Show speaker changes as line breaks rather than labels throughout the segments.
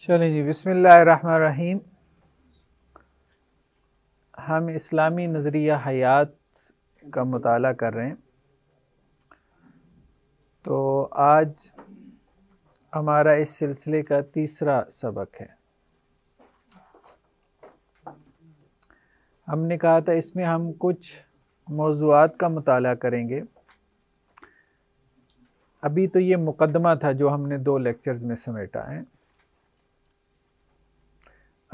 चलें जी बिसमीम हम इस्लामी नज़रिया हयात का मताल कर रहे हैं तो आज हमारा इस सिलसिले का तीसरा सबक है हमने कहा था इसमें हम कुछ मौजूद का मताल करेंगे अभी तो ये मुकदमा था जो हमने दो लेक्चर्स में समेटा है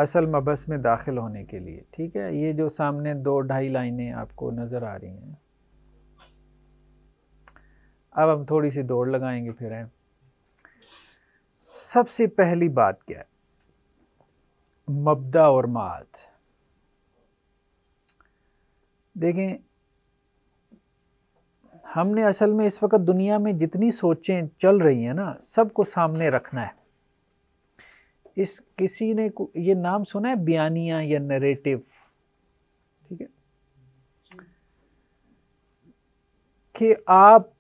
असल मबस में दाखिल होने के लिए ठीक है ये जो सामने दो ढाई लाइनें आपको नज़र आ रही हैं अब हम थोड़ी सी दौड़ लगाएंगे फिर हैं सबसे पहली बात क्या है मबदा और मात देखें हमने असल में इस वक्त दुनिया में जितनी सोचें चल रही हैं ना सबको सामने रखना है इस किसी ने ये नाम सुना है बयानिया या नरेटिव ठीक है कि आप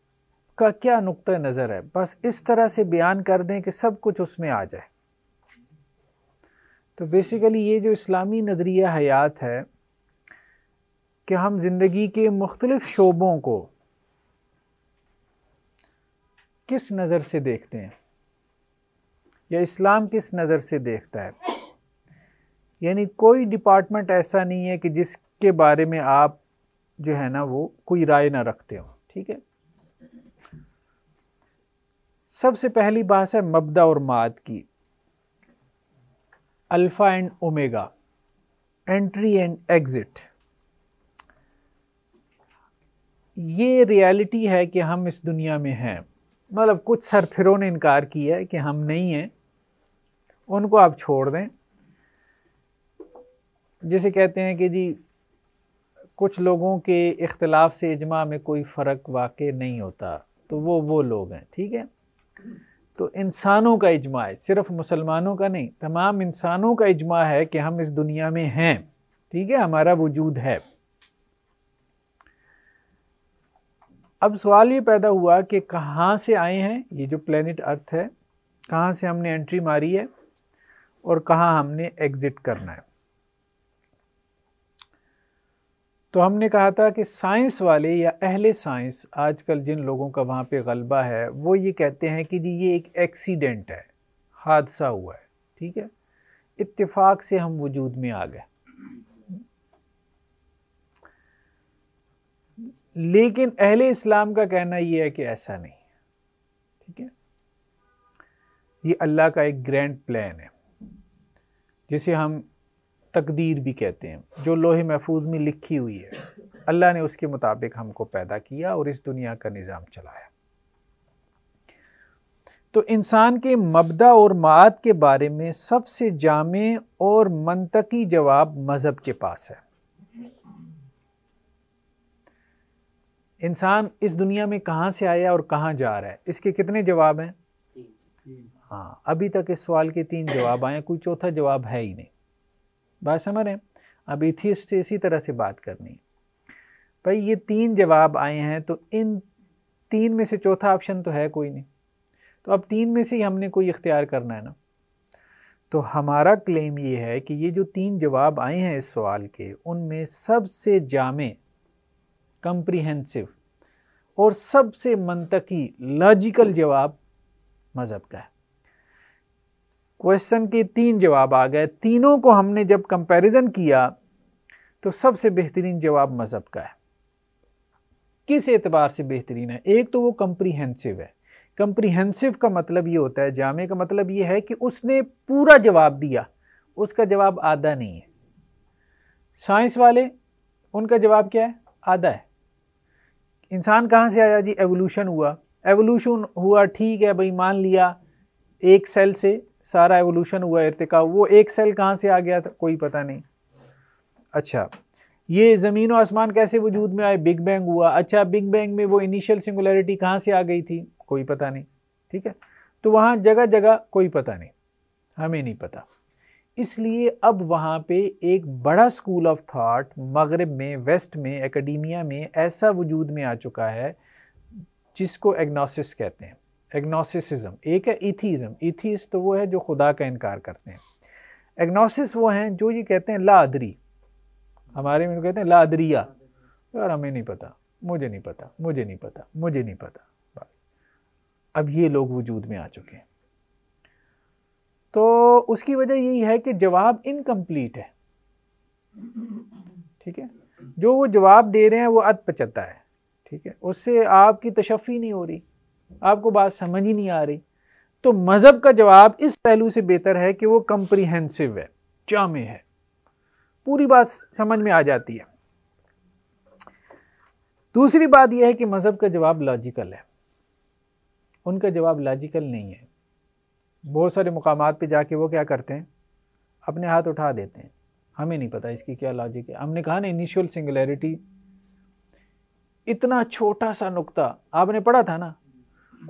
का क्या नुक्ता नज़र है बस इस तरह से बयान कर दें कि सब कुछ उसमें आ जाए तो बेसिकली ये जो इस्लामी नजरिया हयात है कि हम ज़िंदगी के मुख्तलिफ़ शोबों को किस नज़र से देखते हैं या इस्लाम किस नज़र से देखता है यानी कोई डिपार्टमेंट ऐसा नहीं है कि जिसके बारे में आप जो है ना वो कोई राय ना रखते हो ठीक है सबसे पहली बात है मबदा और माद की alpha and omega entry and exit ये रियलिटी है कि हम इस दुनिया में हैं मतलब कुछ सरफिरों ने इनकार किया है कि हम नहीं हैं उनको आप छोड़ दें जिसे कहते हैं कि जी कुछ लोगों के इख्तलाफ से इजमा में कोई फ़र्क वाक़ नहीं होता तो वो वो लोग हैं ठीक है तो इंसानों का इजमा है सिर्फ मुसलमानों का नहीं तमाम इंसानों का इजमा है कि हम इस दुनिया में हैं ठीक है हमारा वजूद है अब सवाल ये पैदा हुआ कि कहाँ से आए हैं ये जो प्लेनेट अर्थ है कहाँ से हमने एंट्री मारी है और कहाँ हमने एग्जिट करना है तो हमने कहा था कि साइंस वाले या अहले साइंस आजकल जिन लोगों का वहाँ पे गलबा है वो ये कहते हैं कि जी ये एक एक्सीडेंट है हादसा हुआ है ठीक है इत्तेफाक से हम वजूद में आ गए लेकिन अहले इस्लाम का कहना ये है कि ऐसा नहीं ठीक है ये अल्लाह का एक ग्रैंड प्लान है जिसे हम तकदीर भी कहते हैं जो लोहे महफूज में लिखी हुई है अल्लाह ने उसके मुताबिक हमको पैदा किया और इस दुनिया का निज़ाम चलाया तो इंसान के मबदा और मात के बारे में सबसे जाम और मनतकी जवाब मज़हब के पास है इंसान इस दुनिया में कहाँ से आया और कहाँ जा रहा है इसके कितने जवाब हैं हाँ अभी तक इस सवाल के तीन जवाब आए कोई चौथा जवाब है ही नहीं बात समझ रहे हैं अब इथिस्ट से इसी तरह से बात करनी है भाई ये तीन जवाब आए हैं तो इन तीन में से चौथा ऑप्शन तो है कोई नहीं तो अब तीन में से ही हमने कोई इख्तियार करना है ना तो हमारा क्लेम ये है कि ये जो तीन जवाब आए हैं इस सवाल के उनमें सबसे जामे कंप्रिहेंसिव और सबसे मनतकी लॉजिकल जवाब मज़हब का है क्वेश्चन के तीन जवाब आ गए तीनों को हमने जब कंपैरिजन किया तो सबसे बेहतरीन जवाब मज़हब का है किस एतबार से बेहतरीन है एक तो वो कंप्रीहेंसिव है कंप्रीहेंसिव का मतलब ये होता है जामे का मतलब ये है कि उसने पूरा जवाब दिया उसका जवाब आधा नहीं है साइंस वाले उनका जवाब क्या है आधा है इंसान कहाँ से आया जी एवोल्यूशन हुआ एवोल्यूशन हुआ ठीक है भाई मान लिया एक सेल से सारा एवोल्यूशन हुआ इरतिका वो एक सेल कहाँ से आ गया था कोई पता नहीं अच्छा ये ज़मीन और आसमान कैसे वजूद में आए बिग बैंग हुआ अच्छा बिग बैंग में वो इनिशियल सिंगुलरिटी कहाँ से आ गई थी कोई पता नहीं ठीक है तो वहाँ जगह जगह कोई पता नहीं हमें नहीं पता इसलिए अब वहाँ पे एक बड़ा स्कूल ऑफ थाट मगरब में वेस्ट में एकेडमिया में ऐसा वजूद में आ चुका है जिसको एग्नोसिस कहते हैं एग्नोसिसिज्म एक है इथीज़म इथीस तो वो है जो खुदा का इनकार करते हैं एग्नोसिस वो हैं जो ये कहते हैं लादरी हमारे में कहते हैं लादरिया यार हमें नहीं पता मुझे नहीं पता मुझे नहीं पता मुझे नहीं पता अब ये लोग वजूद में आ चुके हैं तो उसकी वजह यही है कि जवाब इनकम्प्लीट है ठीक है जो वो जवाब दे रहे हैं वो अध पचता है ठीक है उससे आपकी तशफ़ी नहीं हो रही आपको बात समझ ही नहीं आ रही तो मज़हब का जवाब इस पहलू से बेहतर है कि वो कंप्रीहेंसिव है जाम है पूरी बात समझ में आ जाती है दूसरी बात यह है कि मज़हब का जवाब लॉजिकल है उनका जवाब लॉजिकल नहीं है बहुत सारे मकाम पे जाके वो क्या करते हैं अपने हाथ उठा देते हैं हमें नहीं पता इसकी क्या लॉजिक है हमने कहा ना इनिशियल सिंगुलैरिटी इतना छोटा सा नुक्ता आपने पढ़ा था ना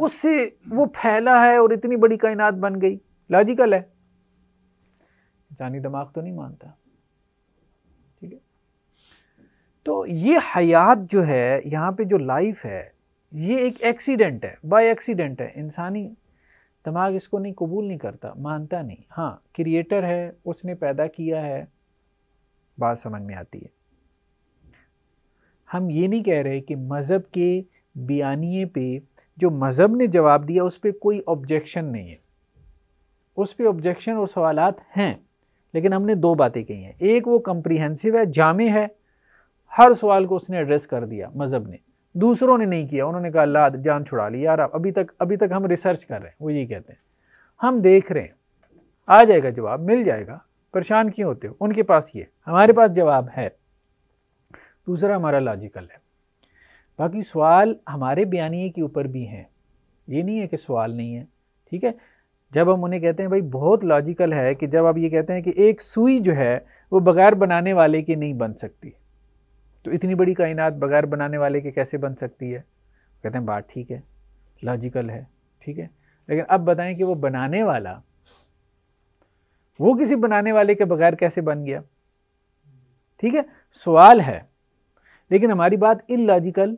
उससे वो फैला है और इतनी बड़ी कायनात बन गई लॉजिकल है इंसानी दिमाग तो नहीं मानता ठीक है तो ये हयात जो है यहाँ पे जो लाइफ है ये एक एक्सीडेंट है बाय एक्सीडेंट है इंसानी दिमाग इसको नहीं कबूल नहीं करता मानता नहीं हाँ क्रिएटर है उसने पैदा किया है बात समझ में आती है हम ये नहीं कह रहे कि मज़हब के बयानिए पे जो मज़हब ने जवाब दिया उस पर कोई ऑब्जेक्शन नहीं है उस पर ऑब्जेक्शन और सवाल हैं लेकिन हमने दो बातें कही हैं एक वो कंप्रीहेंसिव है जामे है हर सवाल को उसने एड्रेस कर दिया मज़हब ने दूसरों ने नहीं किया उन्होंने कहा अल्लाह जान छुड़ा ली यार अभी तक अभी तक हम रिसर्च कर रहे हैं वो ये कहते हैं हम देख रहे हैं आ जाएगा जवाब मिल जाएगा परेशान क्यों होते हो उनके पास ये हमारे पास जवाब है दूसरा हमारा लॉजिकल है बाकी सवाल हमारे बयानिए के ऊपर भी हैं ये नहीं है कि सवाल नहीं है ठीक है जब हम उन्हें कहते हैं भाई बहुत लॉजिकल है कि जब आप ये कहते हैं कि एक सुई जो है वो बगैर बनाने वाले की नहीं बन सकती तो इतनी बड़ी कायनात बगैर बनाने वाले के कैसे बन सकती है कहते हैं बात ठीक है लॉजिकल है ठीक है लेकिन अब बताएं कि वो बनाने वाला वो किसी बनाने वाले के बगैर कैसे बन गया ठीक है सवाल है लेकिन हमारी बात इन लॉजिकल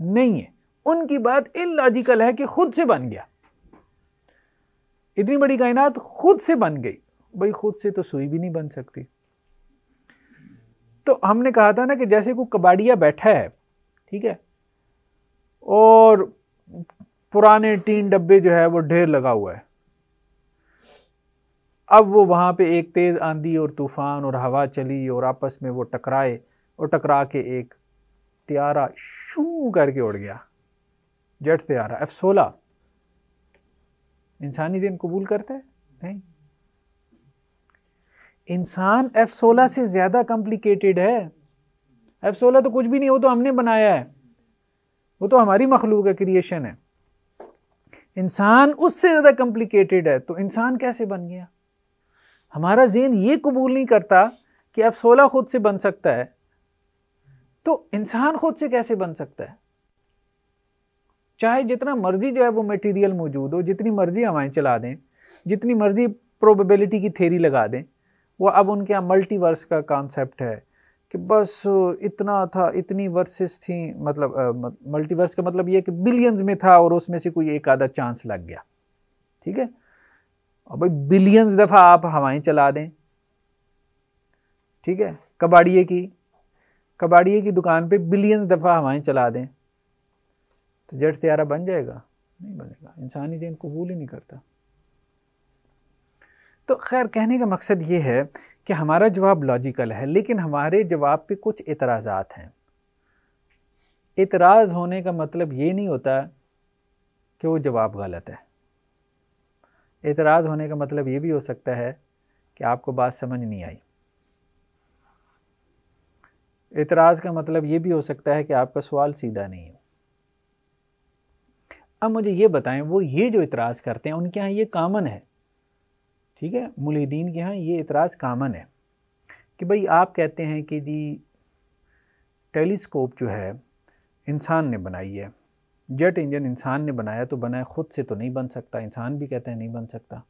नहीं है उनकी बात इलॉजिकल है कि खुद से बन गया इतनी बड़ी कायनात खुद से बन गई भाई खुद से तो सुई भी नहीं बन सकती तो हमने कहा था ना कि जैसे कोई कबाड़िया बैठा है ठीक है और पुराने तीन डब्बे जो है वो ढेर लगा हुआ है अब वो वहां पे एक तेज़ आंधी और तूफ़ान और हवा चली और आपस में वो टकराए और टकरा के एक त्यारा शू करके उड़ गया जेट त्यारा एफ सोलह इंसानी दिन कबूल करता है नहीं इंसान एफ सोलह से ज़्यादा कॉम्प्लिकेटेड है एफ सोलह तो कुछ भी नहीं वो तो हमने बनाया है वो तो हमारी मखलूक है क्रिएशन है इंसान उससे ज़्यादा कॉम्प्लिकेटेड है तो इंसान कैसे बन गया हमारा जेन ये कबूल नहीं करता कि एफ सोलह खुद से बन सकता है तो इंसान खुद से कैसे बन सकता है चाहे जितना मर्जी जो है वो मटेरियल मौजूद हो जितनी मर्जी हवाएं चला दें जितनी मर्जी प्रोबेबिलिटी की थेरी लगा दें वो अब उनके यहाँ मल्टीवर्स का कॉन्सेप्ट है कि बस इतना था इतनी वर्सेस थी मतलब मल्टीवर्स का मतलब ये कि बिलियंस में था और उसमें से कोई एक आधा चांस लग गया ठीक है और भाई बिलियंस दफ़ा आप हवाएं चला दें ठीक है कबाड़िए की कबाड़िए की दुकान पे बिलियन दफ़ा हवाएं चला दें तो जट सियारा बन जाएगा नहीं बनेगा इंसानी जहन कबूल ही नहीं करता तो खैर कहने का मकसद ये है कि हमारा जवाब लॉजिकल है लेकिन हमारे जवाब पे कुछ एतराज़ात हैं इतराज़ होने का मतलब ये नहीं होता कि वो जवाब गलत है एतराज़ होने का मतलब ये भी हो सकता है कि आपको बात समझ नहीं आई इतराज़ का मतलब ये भी हो सकता है कि आपका सवाल सीधा नहीं है अब मुझे ये बताएं वो ये जो इतराज़ करते हैं उनके यहाँ ये कामन है ठीक है मुलिदीन के यहाँ ये इतराज़ कामन है कि भाई आप कहते हैं कि जी टेलीस्कोप जो है इंसान ने बनाई है जेट इंजन इंसान ने बनाया तो बनाया ख़ुद से तो नहीं बन सकता इंसान भी कहते हैं नहीं बन सकता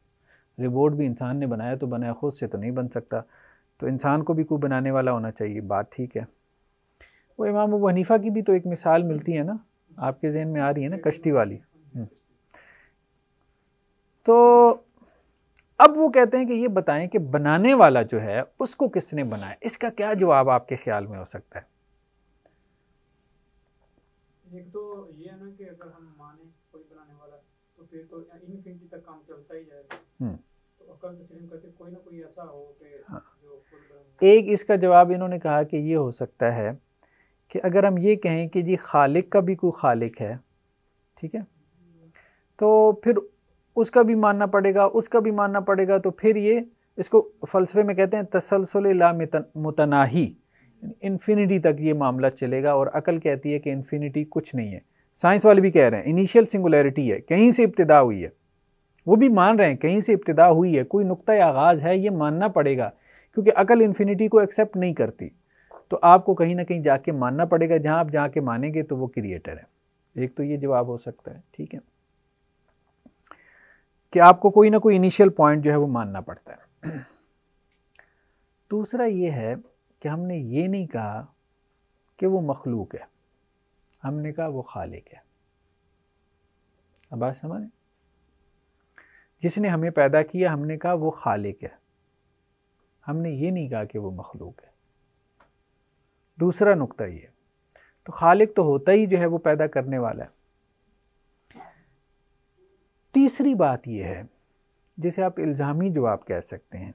रिबोट भी इंसान ने बनाया तो बनाया ख़ुद से तो नहीं बन सकता तो इंसान को भी कोई बनाने वाला होना चाहिए बात ठीक है वो इमाम अबू हनीफ़ा की भी तो एक मिसाल मिलती है ना आपके जहन में आ रही है ना कश्ती वाली हम्म। तो अब वो कहते हैं कि ये बताएं कि बनाने वाला जो है उसको किसने बनाया इसका क्या जवाब आपके ख्याल में हो सकता है एक तो ये है ना कि अगर हम माने कोई बनाने वाला तो फिर तो इनफिनिटी तक काम चलता ही जाएगा हम्म। तो अकल तो करते कोई ना कोई ऐसा हो कि हाँ। एक इसका जवाब इन्होंने कहा कि ये हो सकता है कि अगर हम ये कहें कि जी खालिक का भी कोई खालिक है ठीक है तो फिर उसका भी मानना पड़ेगा उसका भी मानना पड़ेगा तो फिर ये इसको फ़लसफे में कहते हैं तसलसल ला मुतनाही इन्फिनिटी तक ये मामला चलेगा और अकल कहती है कि इन्फिनिटी कुछ नहीं है साइंस वाले भी कह रहे हैं इनिशियल सिंगुलैरिटी है कहीं से इब्तदा हुई है वो भी मान रहे हैं कहीं से इब्तदा हुई है कोई नुकता आगाज़ है ये मानना पड़ेगा क्योंकि अकल इन्फिनिटी को एक्सेप्ट नहीं करती तो आपको कहीं ना कहीं जाके मानना पड़ेगा जहाँ आप जाके मानेंगे तो वो क्रिएटर है एक तो ये जवाब हो सकता है ठीक है कि आपको कोई ना कोई इनिशियल पॉइंट जो है वो मानना पड़ता है दूसरा ये है कि हमने ये नहीं कहा कि वो मखलूक है हमने कहा वो खालिक है अब बात समझ जिसने हमें पैदा किया हमने कहा वो खालिक है हमने ये नहीं कहा कि वो मखलूक है दूसरा नुक्ता ये तो खालिक तो होता ही जो है वो पैदा करने वाला है तीसरी बात यह है जिसे आप इल्ज़ामी जवाब कह सकते हैं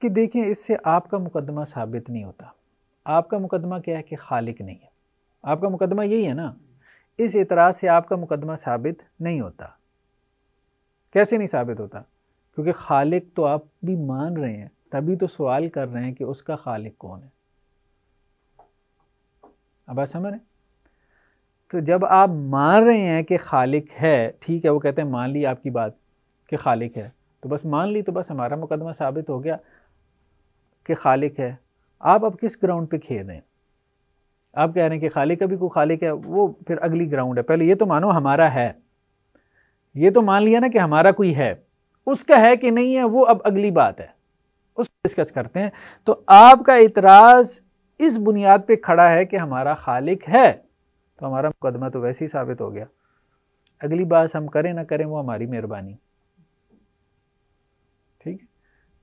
कि देखें इससे आपका मुकदमा साबित नहीं होता आपका मुकदमा क्या है कि खालिक नहीं है आपका मुकदमा यही है ना इस एतराज़ से आपका मुकदमा साबित नहीं होता कैसे नहीं साबित होता क्योंकि खालिक तो आप भी मान रहे हैं तभी तो सवाल कर रहे हैं कि उसका खालिक कौन है अब आप समझ रहे तो जब आप मान रहे हैं कि खालिक है ठीक है वो कहते हैं मान ली आपकी बात कि खालिक है तो बस मान ली तो बस हमारा मुकदमा साबित हो गया कि खालिक है आप अब किस ग्राउंड पे खेल रहे हैं आप कह रहे हैं कि खालिक अभी को खालिक है वो फिर अगली ग्राउंड है पहले ये तो मानो हमारा है ये तो मान लिया ना कि हमारा कोई है उसका है कि नहीं है वो अब अगली बात है उस डिस्कस करते हैं तो आपका इतराज़ इस बुनियाद पे खड़ा है कि हमारा खालिक है तो हमारा मुकदमा तो वैसे ही साबित हो गया अगली बात हम करें ना करें वो हमारी मेहरबानी ठीक है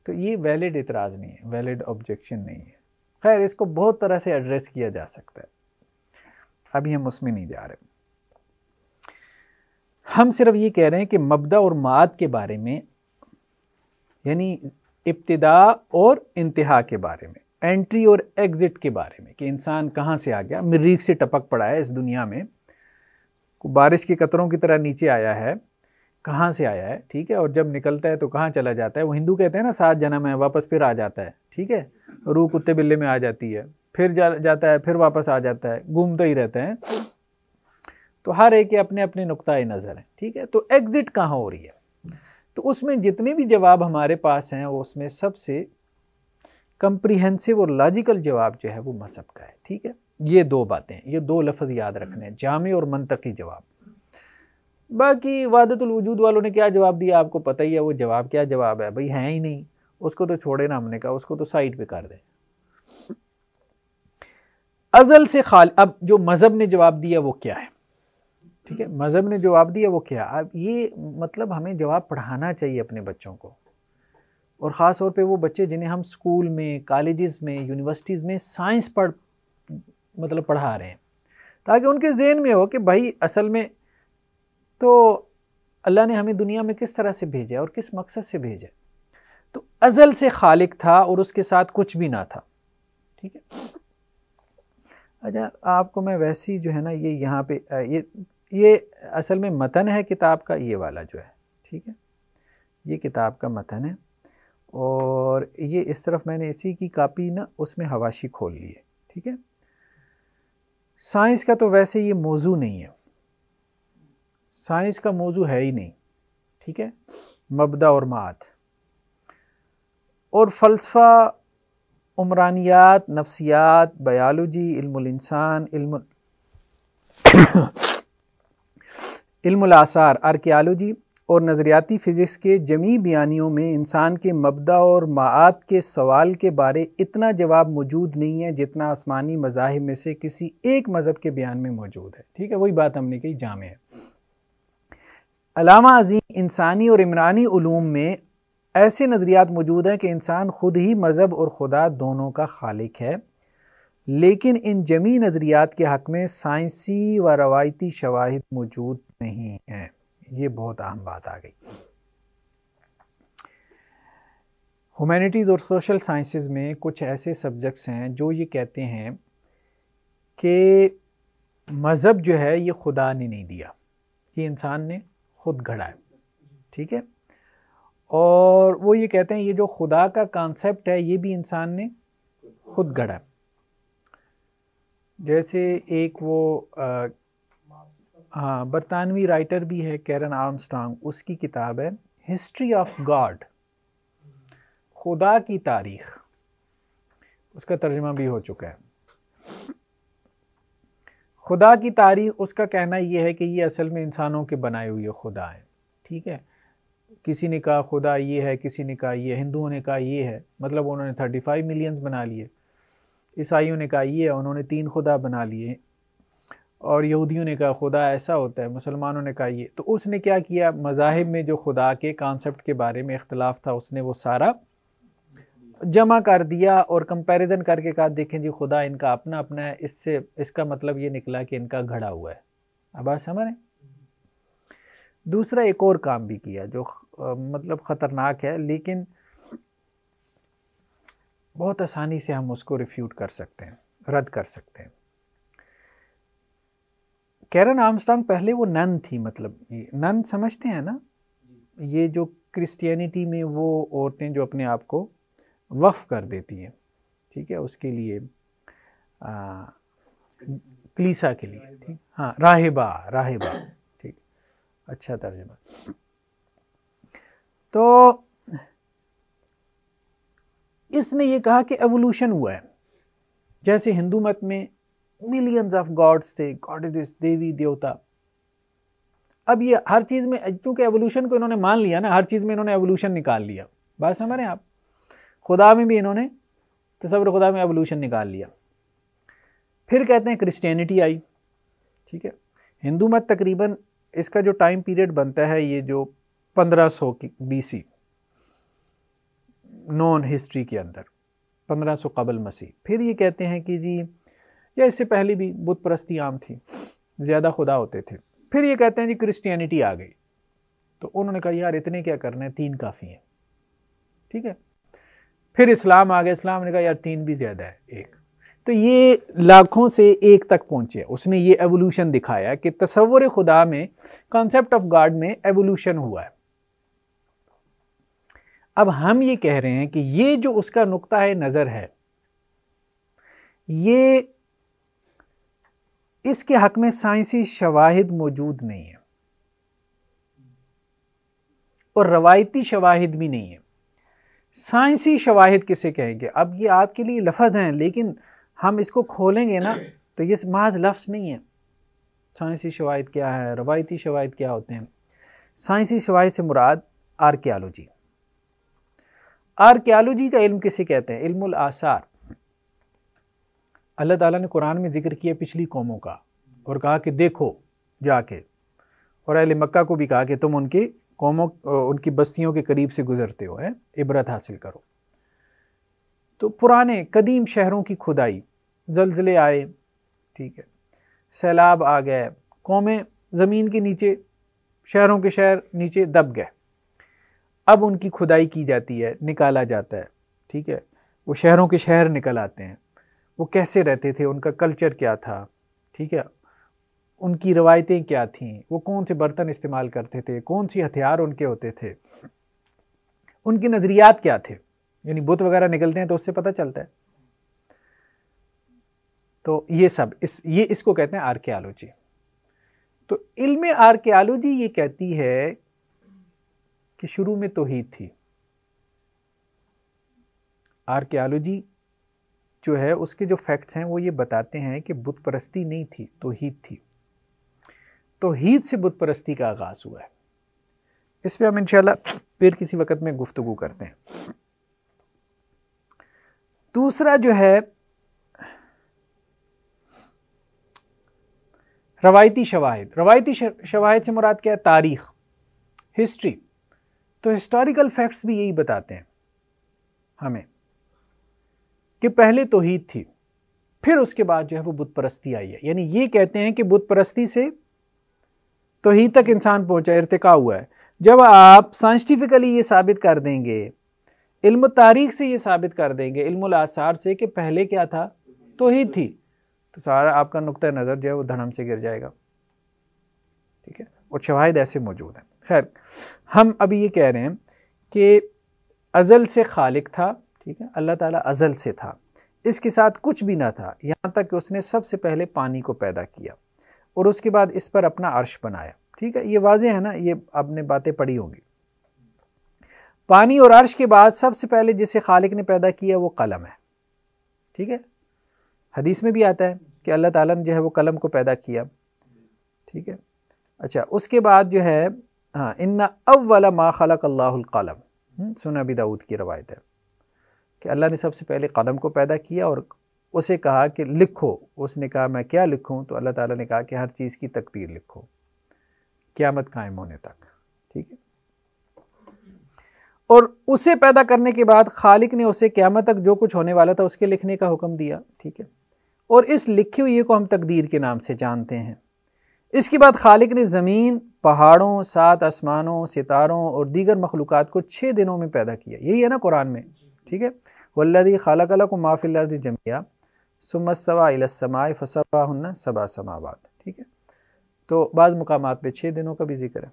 तो ये वैलिड इतराज़ नहीं है वैलिड ऑब्जेक्शन नहीं है खैर इसको बहुत तरह से एड्रेस किया जा सकता है अभी हम उसमें नहीं जा रहे हम सिर्फ ये कह रहे हैं कि मबदा और माद के बारे में यानी इब्तदा और इंतहा के बारे में एंट्री और एग्ज़िट के बारे में कि इंसान कहाँ से आ गया मरीख से टपक पड़ा है इस दुनिया में बारिश के कतरों की तरह नीचे आया है कहाँ से आया है ठीक है और जब निकलता है तो कहाँ चला जाता है वो हिंदू कहते हैं ना सात जन्म है वापस फिर आ जाता है ठीक है रूह कुत्ते बिल्ले में आ जाती है फिर जा जाता है फिर वापस आ जाता है घूमता ही रहते हैं तो हर एक के अपने अपने नुकता नज़र हैं ठीक है तो एग्ज़िट कहाँ हो रही है तो उसमें जितने भी जवाब हमारे पास हैं उसमें सबसे कम्प्रीहेंसिव और लॉजिकल जवाब जो है वो मजहब का है ठीक है ये दो बातें ये दो लफ्ज़ याद रखने हैं जामे और मनतकी जवाब बाकी वादतुलवजूद वालों ने क्या जवाब दिया आपको पता ही है वो जवाब क्या जवाब है भाई है ही नहीं उसको तो छोड़े ना हमने कहा उसको तो साइड पे कर दे अजल से खाल अब जो मज़हब ने जवाब दिया वो क्या है ठीक है मज़हब ने जवाब दिया वो क्या अब ये मतलब हमें जवाब पढ़ाना चाहिए अपने बच्चों को और ख़ास तौर पे वो बच्चे जिन्हें हम स्कूल में कॉलेजेस में यूनिवर्सिटीज़ में साइंस पढ़ मतलब पढ़ा रहे हैं ताकि उनके जेहन में हो कि भाई असल में तो अल्लाह ने हमें दुनिया में किस तरह से भेजा और किस मकसद से भेजा तो अज़ल से खालिक था और उसके साथ कुछ भी ना था ठीक है अच्छा आपको मैं वैसी जो है ना ये यहाँ पे ये ये असल में मतन है किताब का ये वाला जो है ठीक है ये किताब का मतन है और ये इस तरफ मैंने इसी की कापी ना उसमें हवाशी खोल ली है ठीक है साइंस का तो वैसे ये मौजू नहीं है साइंस का मौजू है ही नहीं ठीक है मबदा और मात और फ़लसफ़ा उमरानियात नफ्सियात बायोलॉजी इल्म इंसान इल्म आसार आर्कियालोजी और नज़रियाती फ़िज़िक्स के जमी बयानियों में इंसान के मबदा और मात के सवाल के बारे इतना जवाब मौजूद नहीं है जितना आसमानी मजाहब में से किसी एक मज़हब के बयान में मौजूद है ठीक है वही बात हमने कही जाम है अलामा अजीम इंसानी और इमरानी ूम में ऐसे नज़रियात मौजूद हैं कि इंसान ख़ुद ही मज़हब और खुदा दोनों का खालिक है लेकिन इन जमी नज़रियात के हक़ में साइंसी व रवायती शवाहद मौजूद नहीं हैं ये बहुत अहम बात आ गई ह्यूमैनिटीज़ और सोशल साइंसेज में कुछ ऐसे सब्जेक्ट्स हैं जो ये कहते हैं कि मज़हब जो है ये खुदा ने नहीं दिया ये इंसान ने खुद घड़ा है ठीक है और वो ये कहते हैं ये जो खुदा का कॉन्सेप्ट है ये भी इंसान ने खुद घड़ा है जैसे एक वो हाँ बरतानवी राइटर भी है कैरन आर्मस्ट्रांग उसकी किताब है हिस्ट्री ऑफ गॉड खुदा की तारीख उसका तर्जमा भी हो चुका है खुदा की तारीख उसका कहना यह है कि ये असल में इंसानों के बनाए हुए खुदा हैं ठीक है किसी ने कहा खुदा ये है किसी ने कहा ये हिंदुओं ने कहा ये है मतलब उन्होंने थर्टी फाइव मिलियंस बना लिए ईसाइयों ने कहा ये उन्होंने तीन खुदा बना लिए और यहूदियों ने कहा खुदा ऐसा होता है मुसलमानों ने कहा ये तो उसने क्या किया मज़ाहब में जो खुदा के कॉन्सेप्ट के बारे में इख्तलाफ था उसने वो सारा जमा कर दिया और कंपैरिजन करके कहा देखें जी खुदा इनका अपना अपना है इससे इसका मतलब ये निकला कि इनका घड़ा हुआ है अब आप समझ रहे दूसरा एक और काम भी किया जो मतलब ख़तरनाक है लेकिन बहुत आसानी से हम उसको रिफ्यूट कर सकते हैं रद्द कर सकते हैं कैरन आर्मस्ट्रांग पहले वो नन थी मतलब नन समझते हैं ना ये जो क्रिश्चियनिटी में वो औरतें जो अपने आप को वफ़ कर देती हैं ठीक है उसके लिए क्लीसा के लिए ठीक हाँ राहिबा राहिबा ठीक अच्छा तर्जमा तो इसने ये कहा कि एवोल्यूशन हुआ है जैसे हिंदू मत में मिलियंस ऑफ गॉड्स थे गॉडेस देवी देवता अब ये हर चीज़ में क्योंकि एवोल्यूशन को इन्होंने मान लिया ना हर चीज़ में इन्होंने एवोल्यूशन निकाल लिया बात समझ रहे आप खुदा में भी इन्होंने तस्वर खुदा में एवोल्यूशन निकाल लिया फिर कहते हैं क्रिश्चियनिटी आई ठीक है हिंदू मत तकरीबन इसका जो टाइम पीरियड बनता है ये जो पंद्रह सौ की बी सी नॉन हिस्ट्री के अंदर 1500 सौ कबल मसीह फिर ये कहते हैं कि जी या इससे पहले भी बुत परस्ती आम थी ज़्यादा खुदा होते थे फिर ये कहते हैं जी क्रिश्चियनिटी आ गई तो उन्होंने कहा यार इतने क्या करना है तीन काफ़ी हैं ठीक है फिर इस्लाम आ गया इस्लाम ने कहा यार तीन भी ज़्यादा है एक तो ये लाखों से एक तक पहुँचे उसने ये एवोल्यूशन दिखाया कि तस्वुर खुदा में कॉन्सेप्ट ऑफ गाड में एवोल्यूशन हुआ है अब हम ये कह रहे हैं कि ये जो उसका नुकता है नज़र है ये इसके हक में साइंसी शवाहिद मौजूद नहीं है और रवायती शवाहिद भी नहीं है साइंसी शवाहिद किसे कहेंगे अब ये आपके लिए लफज हैं लेकिन हम इसको खोलेंगे ना तो ये महज लफ्ज़ नहीं है साइंसी शवाहिद क्या है रवायती शवाहिद क्या होते हैं साइंसी शवाहिद से मुराद आर्कियालॉजी आर्कियालोजी का इल्म किसे कहते हैं इल्मुल आसार अल्लाह ताला ने कुरान में जिक्र किया पिछली कौमों का और कहा कि देखो जाके और अहल मक्का को भी कहा कि तुम उनकी कौमों उनकी बस्तियों के करीब से गुजरते हो इबरत हासिल करो तो पुराने कदीम शहरों की खुदाई जलजले आए ठीक है सैलाब आ गए कौमें ज़मीन के नीचे शहरों के शहर नीचे दब गए अब उनकी खुदाई की जाती है निकाला जाता है ठीक है वो शहरों के शहर निकल आते हैं वो कैसे रहते थे उनका कल्चर क्या था ठीक है उनकी रवायतें क्या थीं वो कौन से बर्तन इस्तेमाल करते थे कौन सी हथियार उनके होते थे उनके नज़रियात क्या थे यानी बुत वगैरह निकलते हैं तो उससे पता चलता है तो ये सब इस ये इसको कहते हैं आर्कियालॉजी तो इल्म आर्कियालॉजी ये कहती है कि शुरू में तोहीद थी आर्कियालॉजी जो है उसके जो फैक्ट्स हैं वो ये बताते हैं कि बुत परस्ती नहीं थी तोहीद थी तोहीद से बुत परस्ती का आगाज़ हुआ है इस पर हम इंशाल्लाह फिर किसी वक्त में गुफ्तु करते हैं दूसरा जो है रवायती शवाहद रवायती शवाहद से मुराद क्या है तारीख़ हिस्ट्री तो हिस्टोरिकल फैक्ट्स भी यही बताते हैं हमें कि पहले तो ही थी फिर उसके बाद जो है वो बुत परस्ती आई है यानी ये कहते हैं कि बुत परस्ती से तो ही तक इंसान पहुंचा इरतका हुआ है जब आप साइंटिफिकली ये साबित कर देंगे इल्म तारीख से ये साबित कर देंगे इल्म आसार से कि पहले क्या था तो ही थी तो सारा आपका नुक़ नज़र जो है वो धर्म से गिर जाएगा ठीक है और शवाहद ऐसे मौजूद हैं खैर हम अभी ये कह रहे हैं कि अज़ल से खालिक था ठीक है अल्लाह ताला अज़ल से था इसके साथ कुछ भी ना था यहाँ तक कि उसने सबसे पहले पानी को पैदा किया और उसके बाद इस पर अपना अर्श बनाया ठीक है ये वाजह है ना ये आपने बातें पढ़ी होंगी पानी और अर्श के बाद सबसे पहले जिसे खालिक ने पैदा किया वो कलम है ठीक है हदीस में भी आता है कि अल्लाह ताला ने जो है वो कलम को पैदा किया ठीक है अच्छा उसके बाद जो है हाँ इन्ना अव्वल मा खलक अल्लाहलम सुन अबी दाऊद की रवायत है कि अल्लाह ने सबसे पहले कलम को पैदा किया और उसे कहा कि लिखो उसने कहा मैं क्या लिखूँ तो अल्लाह ताला ने कहा कि हर चीज़ की तकदीर लिखो क़्यामत कायम होने तक ठीक है और उसे पैदा करने के बाद खालिक ने उसे क़्यामत तक जो कुछ होने वाला था उसके लिखने का हुक्म दिया ठीक है और इस लिखी हुई को हम तकदीर के नाम से जानते हैं इसके बाद खालिक ने ज़मीन पहाड़ों सात आसमानों सितारों और दीगर मखलूक को छः दिनों में पैदा किया यही है ना कुरान में ठीक है वल्लदी खालक को माफिल जमिया सुमस्तवा फसवा हन्ना सबा समावाद ठीक है तो बाद मकाम पर छः दिनों का भी जिक्र है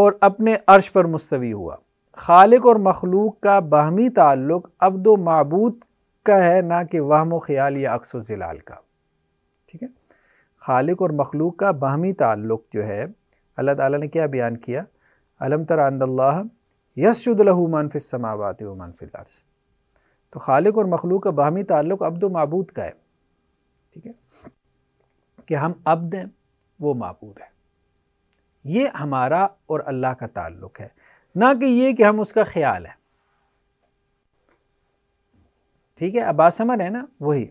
और अपने अर्श पर मुस्तवी हुआ खालिक और मखलूक का बाहमी ताल्लुक अब दो मबूद का है ना कि वहम ख्याल या अक्सो जलाल का ठीक है खालिक और मखलूक का बाहमी ताल्लुक़ जो है अल्लाह ताला ने क्या बयान किया अलम तरानल्ला यसुदलहमान फ़िसमावत वमान फ़िलार्स तो खालिक और मखलूक का बाहमी ताल्लुक़ अब्द मबूद का है ठीक है कि हम अब्द हैं वो मबूद है ये हमारा और अल्लाह का ताल्लुक़ है ना कि ये कि हम उसका ख्याल है ठीक है अब बात समझ है ना वही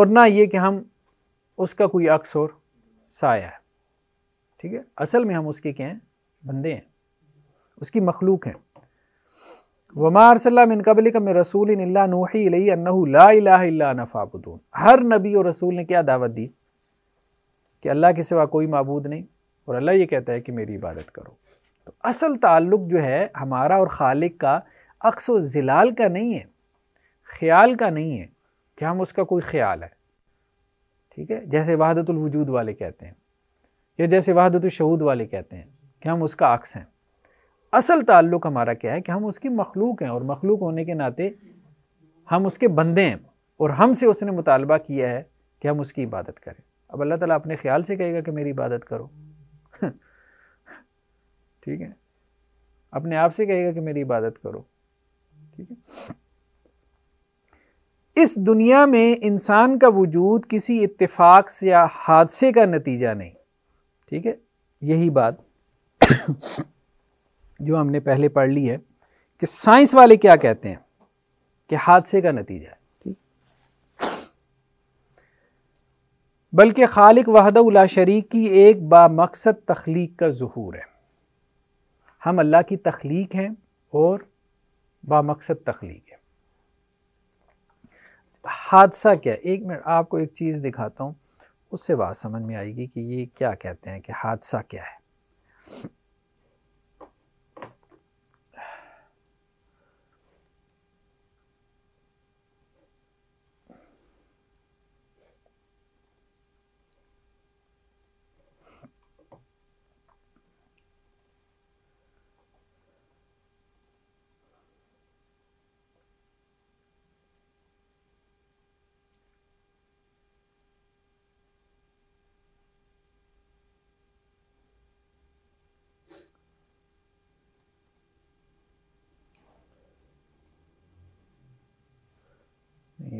और ना ये कि हम उसका कोई अक्स और साया है ठीक है असल में हम उसके क्या हैं बंदे हैं उसकी मखलूक हैं वमारसल्ला मिन कबल कम रसूल नफ़ाबुदून हर नबी और रसूल ने क्या दावत दी कि अल्लाह के सिवा कोई मबूद नहीं और अल्लाह ये कहता है कि मेरी इबादत करो तो असल ताल्लुक जो है हमारा और खालिक का अक्स व जिलाल का नहीं है ख्याल का नहीं है कि हम उसका कोई ख्याल है ठीक है जैसे वहादतुल वजूद वाले कहते हैं या जैसे वहादतुल शहूद वाले कहते हैं कि हम उसका अक्स हैं असल ताल्लुक हमारा क्या है कि हम उसकी मखलूक हैं और मखलूक होने के नाते हम उसके बंदे हैं और हमसे उसने मुतालबा किया है कि हम उसकी इबादत करें अब अल्लाह ताला अपने ख्याल से कहेगा कि मेरी इबादत करो ठीक है अपने आप से कहेगा कि मेरी इबादत करो ठीक है इस दुनिया में इंसान का वजूद किसी इत्तेफाक या हादसे का नतीजा नहीं ठीक है यही बात जो हमने पहले पढ़ ली है कि साइंस वाले क्या कहते हैं कि हादसे का नतीजा है ठीक बल्कि खालिक उला शरीक की एक बामकसद तख्लीक का जहूर है हम अल्लाह की तख्लीक हैं और बामकसद तख्लीक हादसा क्या एक मिनट आपको एक चीज़ दिखाता हूँ उससे बात समझ में आएगी कि ये क्या कहते हैं कि हादसा क्या है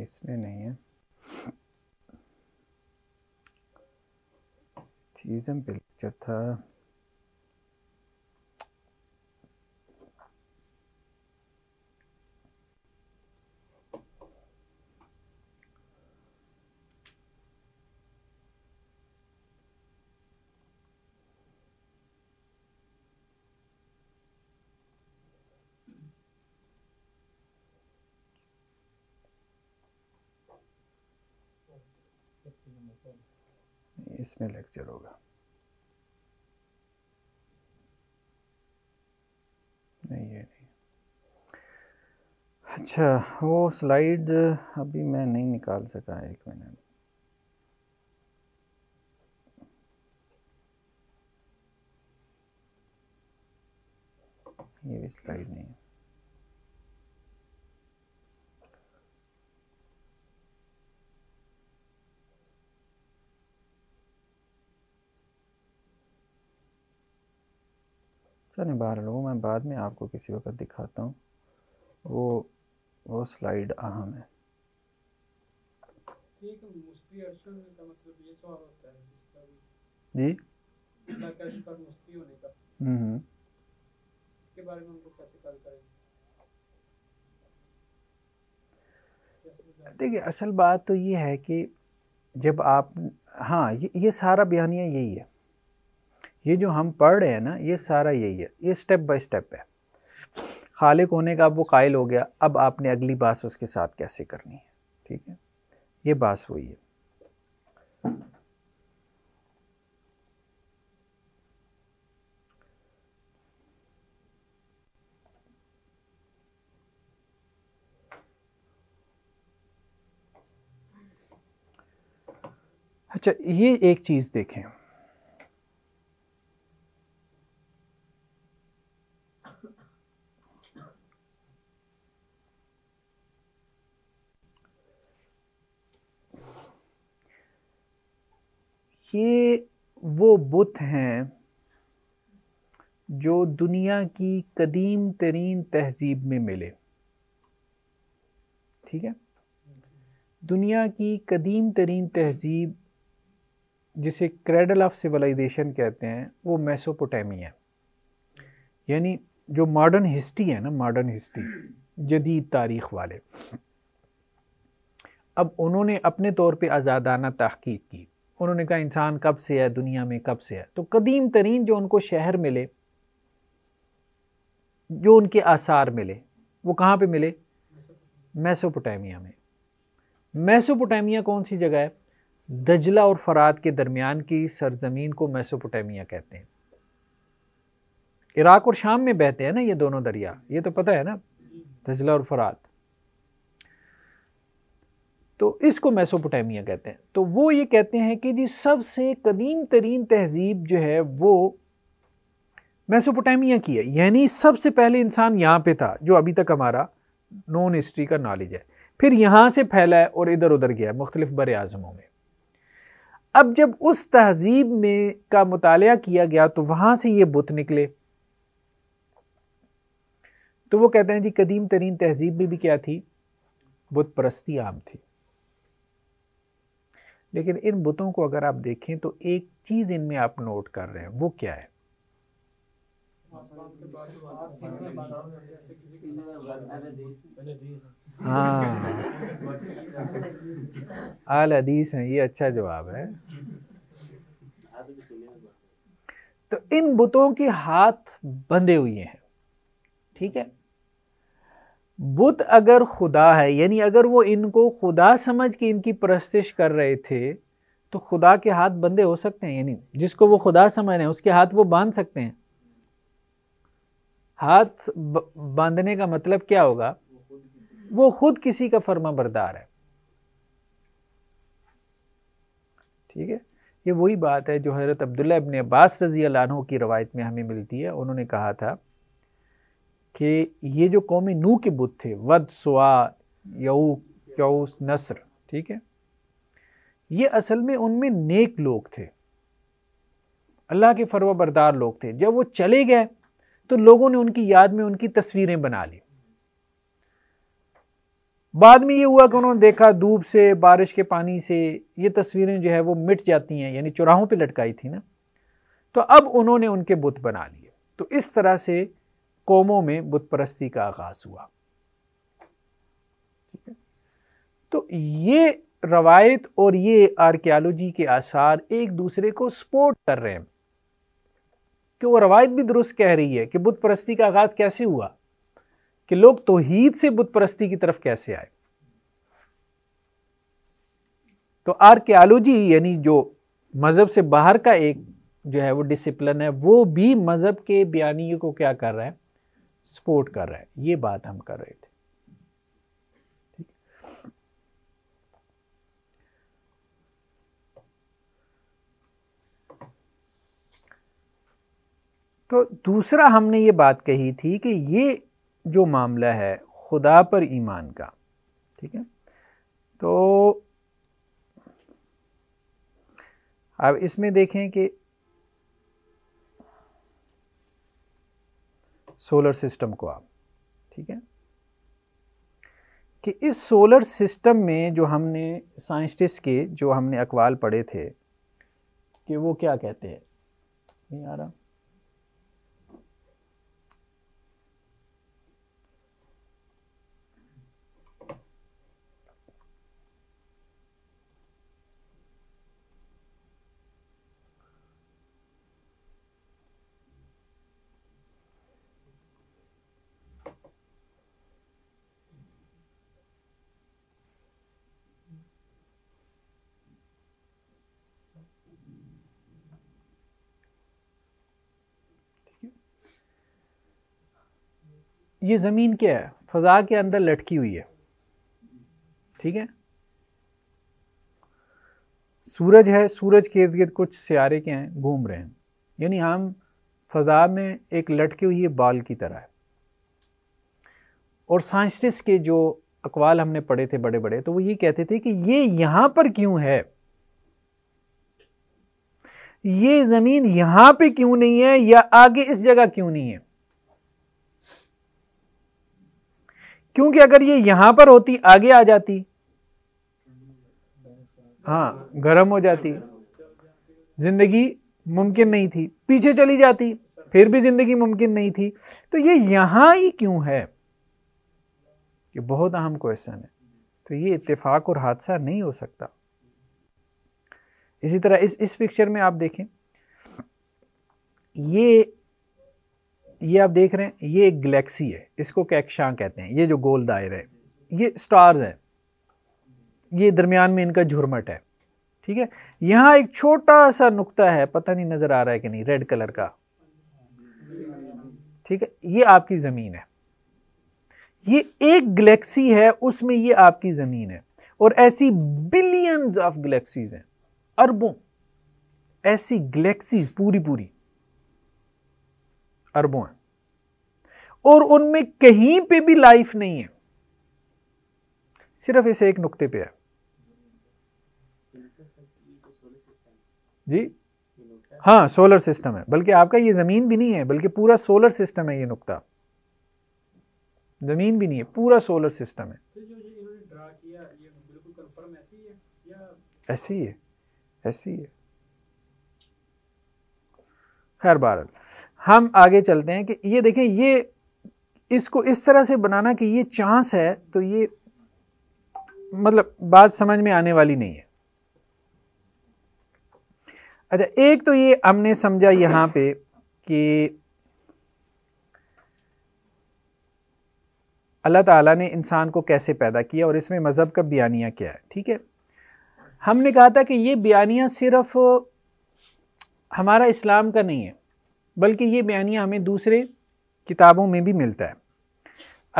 इसमें नहीं है थीजम पिक्चर था इसमें लेक्चर होगा नहीं ये नहीं अच्छा वो स्लाइड अभी मैं नहीं निकाल सका एक मिनट ये भी स्लाइड नहीं है चलें बारह लोगों मैं बाद में आपको किसी वक्त दिखाता हूँ वो वो स्लाइड अहम है मतलब जी हम्म, हम्म। देखिए असल बात तो ये है कि जब आप हाँ ये ये सारा बयानिया यही है ये जो हम पढ़ रहे हैं ना ये सारा यही है ये स्टेप बाय स्टेप है खालिक होने का अब वो कायल हो गया अब आपने अगली बात उसके साथ कैसे करनी है ठीक है ये बात वही है अच्छा ये एक चीज़ देखें कि वो बुत हैं जो दुनिया की कदीम तरीन तहजीब में मिले ठीक है दुनिया की कदीम तरीन तहजीब जिसे क्रेडल ऑफ सिविलाइजेशन कहते हैं वो मेसोपोटामिया यानी जो मॉडर्न हिस्ट्री है ना मॉडर्न हिस्ट्री जदीद तारीख वाले अब उन्होंने अपने तौर पे आज़ादाना तहकीक की उन्होंने कहा इंसान कब से है दुनिया में कब से है तो कदीम तरीन जो उनको शहर मिले जो उनके आसार मिले वो कहाँ पे मिले मैसोपोटामिया में मैसोपोटामिया कौन सी जगह है दजला और फराद के दरमियान की सरजमीन को मैसोपोटामिया कहते हैं इराक और शाम में बहते हैं ना ये दोनों दरिया ये तो पता है ना दजला और फरात तो इसको मैसोपोटामिया कहते हैं तो वो ये कहते हैं कि जी सबसे कदीम तरीन तहजीब जो है वो मैसोपोटामिया की है यानी सबसे पहले इंसान यहाँ पे था जो अभी तक हमारा नॉन हिस्ट्री का नॉलेज है फिर यहाँ से फैला है और इधर उधर गया है मुख्तलिफ बर अजमों में अब जब उस तहजीब में का मताल किया गया तो वहाँ से ये बुत निकले तो वो कहते हैं जी कदीम तरीन तहजीब में भी क्या थी बुत परस्ती आम थी लेकिन इन बुतों को अगर आप देखें तो एक चीज़ इनमें आप नोट कर रहे हैं वो क्या है हाँ आल हदीस हैं ये अच्छा जवाब है तो इन बुतों के हाथ बंधे हुए हैं ठीक है बुत अगर खुदा है यानी अगर वो इनको खुदा समझ के इनकी परस्तिश कर रहे थे तो खुदा के हाथ बंदे हो सकते हैं यानी जिसको वो खुदा समझ रहे हैं उसके हाथ वो बांध सकते हैं हाथ बांधने का मतलब क्या होगा वो खुद किसी का फर्मा बरदार है ठीक है ये वही बात है जो हज़रत अब्दुल्ला अबन अब्बास रज़ी अल्लाह की रवायत में हमें मिलती है उन्होंने कहा था कि ये जो कौमी नू के बुत थे वद सुस नसर ठीक है ये असल में उनमें नेक लोग थे अल्लाह के बरदार लोग थे जब वो चले गए तो लोगों ने उनकी याद में उनकी तस्वीरें बना ली बाद में ये हुआ कि उन्होंने देखा धूप से बारिश के पानी से ये तस्वीरें जो है वो मिट जाती हैं यानी चौराहों पे लटकाई थी ना तो अब उन्होंने उनके बुत बना लिए तो इस तरह से कौमों में बुत परस्ती का आगाज हुआ ठीक है तो ये रवायत और ये आर्कियालॉजी के आसार एक दूसरे को सपोर्ट कर रहे हैं कि वो रवायत भी दुरुस्त कह रही है कि बुत परस्ती का आगाज कैसे हुआ कि लोग तोहीद से बुत परस्ती की तरफ कैसे आए तो आर्कियालॉजी यानी जो मज़हब से बाहर का एक जो है वो डिसिप्लिन है वो भी मज़हब के बयानी को क्या कर रहा है सपोर्ट कर रहा है ये बात हम कर रहे थे ठीक तो दूसरा हमने ये बात कही थी कि ये जो मामला है खुदा पर ईमान का ठीक है तो अब इसमें देखें कि सोलर सिस्टम को आप ठीक है कि इस सोलर सिस्टम में जो हमने साइंटिस्ट के जो हमने अकवाल पढ़े थे कि वो क्या कहते हैं नहीं आ रहा ये ज़मीन क्या है फ़जा के अंदर लटकी हुई है ठीक है सूरज है सूरज के इर्द गिर्द कुछ सियारे के हैं घूम रहे हैं यानी हम फ़जा में एक लटके हुई बाल की तरह है और साइंटिस्ट के जो अकवाल हमने पढ़े थे बड़े बड़े तो वो ये कहते थे कि ये यहाँ पर क्यों है ये ज़मीन यहाँ पे क्यों नहीं है या आगे इस जगह क्यों नहीं है क्योंकि अगर ये यहां पर होती आगे आ जाती हाँ गर्म हो जाती जिंदगी मुमकिन नहीं थी पीछे चली जाती फिर भी जिंदगी मुमकिन नहीं थी तो ये यहां ही क्यों है ये बहुत अहम क्वेश्चन है तो ये इत्तेफाक और हादसा नहीं हो सकता इसी तरह इस इस पिक्चर में आप देखें ये ये आप देख रहे हैं ये एक गलेक्सी है इसको कैकशां कहते हैं ये जो गोल दायरे है ये स्टार्स हैं ये दरमियान में इनका झुरमट है ठीक है यहाँ एक छोटा सा नुकता है पता नहीं नज़र आ रहा है कि नहीं रेड कलर का ठीक है ये आपकी ज़मीन है ये एक गलेक्सी है उसमें ये आपकी ज़मीन है और ऐसी बिलियंस ऑफ गलेक्सीज हैं अरबों ऐसी गलेक्सीज पूरी पूरी अरबों हैं और उनमें कहीं पे भी लाइफ नहीं है सिर्फ इसे एक नुक्ते पे है जी हाँ सोलर सिस्टम है बल्कि आपका ये ज़मीन भी नहीं है बल्कि पूरा सोलर सिस्टम है ये नुक्ता ज़मीन भी नहीं है पूरा सोलर सिस्टम है ऐसी ही है ऐसी ही है खैर बहरहाल हम आगे चलते हैं कि ये देखें ये इसको इस तरह से बनाना कि ये चांस है तो ये मतलब बात समझ में आने वाली नहीं है अच्छा एक तो ये हमने समझा यहाँ पे कि अल्लाह ताला ने इंसान को कैसे पैदा किया और इसमें मज़हब का बयानिया क्या है ठीक है हमने कहा था कि ये बयानिया सिर्फ हमारा इस्लाम का नहीं है बल्कि ये बयानिया हमें दूसरे किताबों में भी मिलता है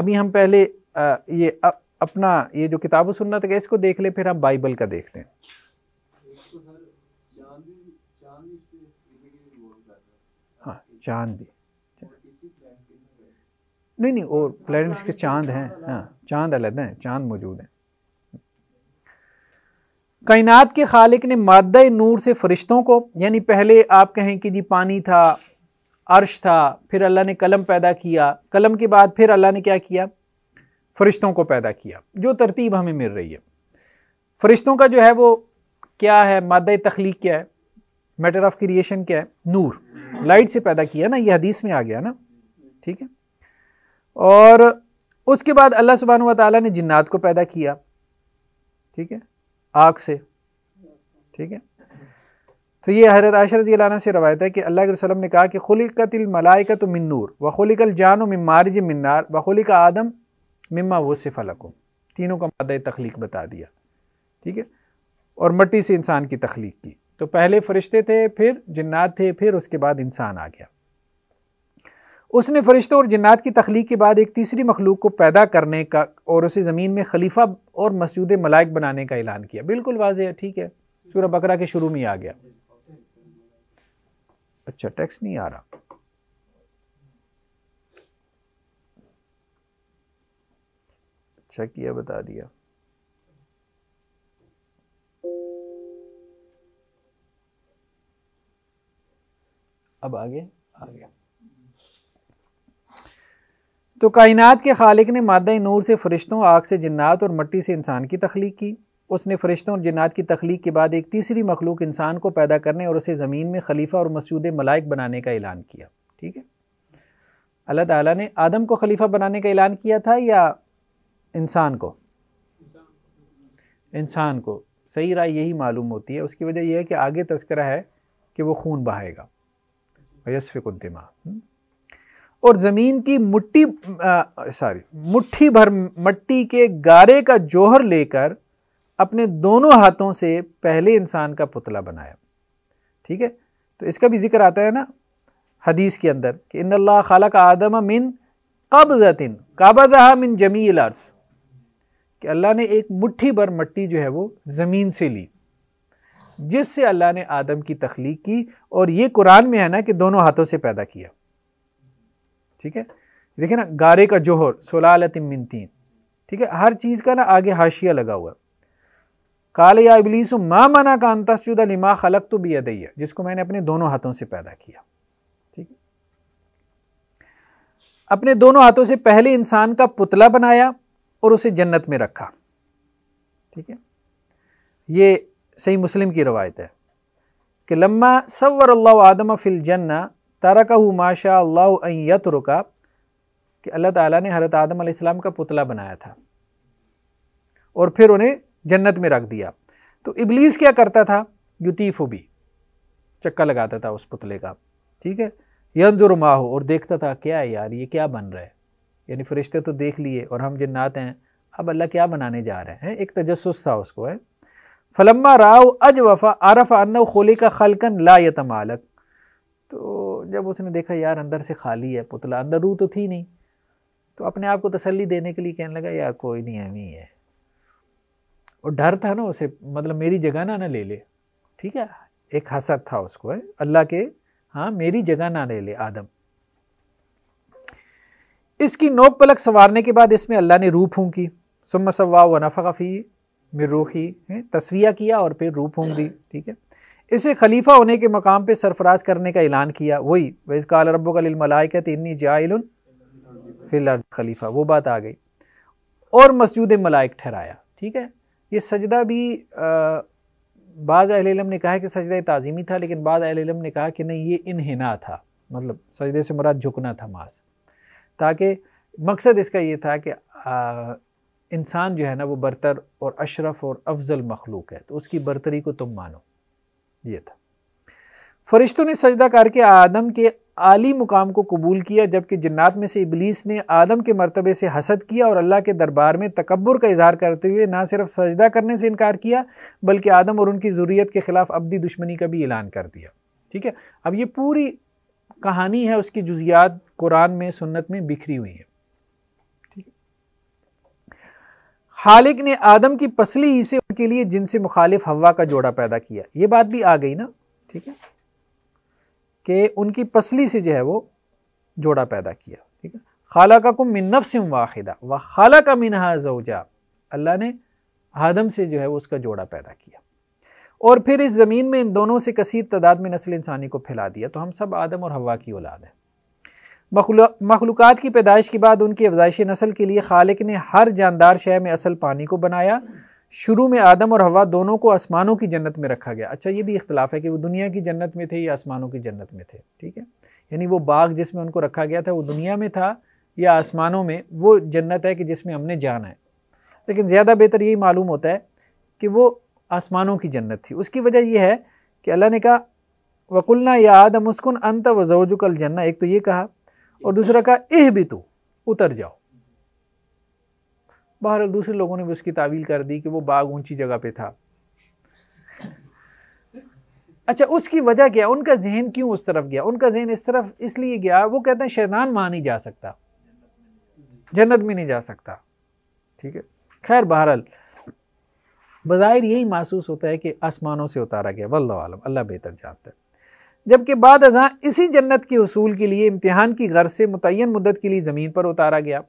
अभी हम पहले आ, ये अ, अपना ये जो किताब सुनना था इसको देख ले फिर हम बाइबल का देखते हैं हाँ चांद भी नहीं नहीं और प्लैनेट्स के चांद हैं हाँ चांद अलग हैं चांद मौजूद हैं कायनात के खालिक ने मादा नूर से फरिश्तों को यानी पहले आप कहें कि जी पानी था अर्श था फिर अल्लाह ने कलम पैदा किया कलम के बाद फिर अल्लाह ने क्या किया फरिश्तों को पैदा किया जो तरतीब हमें मिल रही है फरिश्तों का जो है वो क्या है मादा तख्लीक क्या है मैटर ऑफ क्रिएशन क्या है नूर लाइट से पैदा किया ना ये हदीस में आ गया ना ठीक है और उसके बाद अल्लाह सुबहान तला ने जिन्नात को पैदा किया ठीक है आग से ठीक है तो ये हजरत आशर रजी लाना से रवायत है कि अल्लाह के वसलम ने कहा कि खुलिकतिल मलाइका तो मिनूर व खुलिकल जान मारज मिन्नार व खुलिक आदम मम्मा वो सिफ़लकुम तीनों का मादा तख्लीक बता दिया ठीक है और मट्टी से इंसान की तख्लीक की तो पहले फरिश्ते थे फिर जन्नात थे फिर उसके बाद इंसान आ गया उसने फरिश्तों और जन्नात की तख्लीक के बाद एक तीसरी मखलूक को पैदा करने का और उसे ज़मीन में खलीफा और मसूद मलाइक बनाने का ऐलान किया बिल्कुल वाज है ठीक है सूर्य बकरा के शुरू में आ गया अच्छा टैक्स नहीं आ रहा अच्छा किया बता दिया अब आगे आ गया तो कायनात के खालिक ने मादा नूर से फरिश्तों आग से जन्नात और मट्टी से इंसान की तख्लीक की उसने फरिश्तों और जिन्नात की तख्लीक के बाद एक तीसरी मखलूक इंसान को पैदा करने और उसे ज़मीन में खलीफा और मसूद मलाइक बनाने का ऐलान किया ठीक है अल्लाह ताला ने आदम को खलीफा बनाने का ऐलान किया था या इंसान को इंसान को सही राय यही मालूम होती है उसकी वजह यह है कि आगे तस्करा है कि वह खून बहाएगा यशफिकमा हम्म? और ज़मीन की मुट्ठी सॉरी मुट्ठी भर मट्टी के गारे का जोहर लेकर अपने दोनों हाथों से पहले इंसान का पुतला बनाया ठीक है तो इसका भी जिक्र आता है ना हदीस के अंदर कि इन अल्लाह खाला का आदम मिन कब्जतिन काबजहा मिन जमील अर्स कि अल्लाह ने एक मुट्ठी भर मट्टी जो है वो ज़मीन से ली जिससे अल्लाह ने आदम की तख्लीक की और ये कुरान में है ना कि दोनों हाथों से पैदा किया ठीक है देखिए ना गारे का जोहर सोलाल मिन तीन ठीक है हर चीज़ का ना आगे हाशिया लगा हुआ काले या इबलीस मा मना का अंतसुद लिमा खलक तो भी दैया जिसको मैंने अपने दोनों हाथों से पैदा किया ठीक अपने दोनों हाथों से पहले इंसान का पुतला बनाया और उसे जन्नत में रखा ठीक है ये सही मुस्लिम की रवायत है कि लम्मा सवर अल्लाह आदम फ़िल जन्ना हु माशा अल्लाह अयत रुका कि अल्लाह ताला ने हरत आदम आसमाम का पुतला बनाया था और फिर उन्हें जन्नत में रख दिया तो इबलीस क्या करता था युतीफ़ो भी चक्का लगाता था उस पुतले का ठीक है यंजुर माह और देखता था क्या है यार ये क्या बन रहा है यानी फरिश्ते तो देख लिए और हम जन्नात हैं अब अल्लाह क्या बनाने जा रहे हैं एक तजस्स था उसको है फलम्मा राव अज वफ़ा आरफ अन खोले का खलकन ला मालक तो जब उसने देखा यार अंदर से खाली है पुतला अंदर रू तो थी नहीं तो अपने आप को तसल्ली देने के लिए कहने लगा यार कोई नहीं अमी ही है और डर था ना उसे मतलब मेरी जगह ना ना ले ले ठीक है एक हसद था उसको है अल्लाह के हाँ मेरी जगह ना ले ले आदम इसकी नोक पलक संवारने के बाद इसमें अल्लाह ने रूह फूंकी सुम सवा व नफ़ी में रूही तस्विया किया और फिर रूह फूंक दी ठीक है इसे खलीफा होने के मकाम पे सरफराज करने का ऐलान किया वही वैस काल रब कलमलायकत इन्नी जाइल फिलर खलीफा वो बात आ गई और मस्जिद मलाइक ठहराया ठीक है ये सजदा भी बाज़ अहिलम ने कहा कि सजदा ताज़ीमी था लेकिन बाज़ अहलम ने कहा कि नहीं ये इनहना था मतलब सजदे से मुराद झुकना था मास ताकि मकसद इसका ये था कि इंसान जो है ना वो बरतर और अशरफ और अफजल मखलूक है तो उसकी बरतरी को तुम मानो ये था फरिश्तों ने सजदा करके आदम के आली मुकाम को कबूल किया जबकि जन्नात में से इबलीस ने आदम के मरतबे से हसद किया और अल्लाह के दरबार में तकबर का इजहार करते हुए ना सिर्फ सजदा करने से इनकार किया बल्कि आदम और उनकी ज़रूरीत के ख़िलाफ़ अबदी दुश्मनी का भी ऐलान कर दिया ठीक है अब ये पूरी कहानी है उसकी जुजियात कुरान में सुन्नत में बिखरी हुई है खालिक ने आदम की पसली ही से उनके लिए जिनसे मुखालिफ हवा का जोड़ा पैदा किया ये बात भी आ गई ना ठीक है कि उनकी पसली से जो है वो जोड़ा पैदा किया ठीक है खाला का कुम मिन नफ्सिम वाहिदा व खाला का मिनहा जोजा अल्लाह ने आदम से जो है वो उसका जोड़ा पैदा किया और फिर इस ज़मीन में इन दोनों से कसीर तादाद में नस्ल इंसानी को फैला दिया तो हम सब आदम और हवा की औलाद है मखलूक की पैदाइश के बाद उनकी अफजाइश नस्ल के लिए खालिक ने हर जानदार शय में असल पानी को बनाया शुरू में आदम और हवा दोनों को आसमानों की जन्नत में रखा गया अच्छा ये भी इख्तलाफ है कि वो दुनिया की जन्नत में थे या आसमानों की जन्नत में थे ठीक है यानी वो बाग जिसमें उनको रखा गया था वो दुनिया में था या आसमानों में वो जन्नत है कि जिसमें हमने जाना है लेकिन ज़्यादा बेहतर यही मालूम होता है कि वो आसमानों की जन्नत थी उसकी वजह यह है कि अल्लाह ने कहा वकुलना या आदम उसकुन अंत वजोजुकल जन्ना एक तो ये कहा और दूसरा कहा एह भी तू उतर जाओ बाहर दूसरे लोगों ने भी उसकी तावील कर दी कि वो बाग ऊंची जगह पे था अच्छा उसकी वजह क्या उनका जहन क्यों उस तरफ गया उनका जहन इस तरफ इसलिए गया वो कहते हैं शैतान वहां नहीं जा सकता जन्नत में नहीं जा सकता ठीक है खैर बहरहाल बज़ाहिर यही महसूस होता है कि आसमानों से उतारा गया वल्ला आलम अल्लाह बेहतर जानता है जबकि बाद अजा इसी जन्नत के हसूल के लिए इम्तिहान की गर्ज से मुतन मुद्दत के लिए ज़मीन पर उतारा गया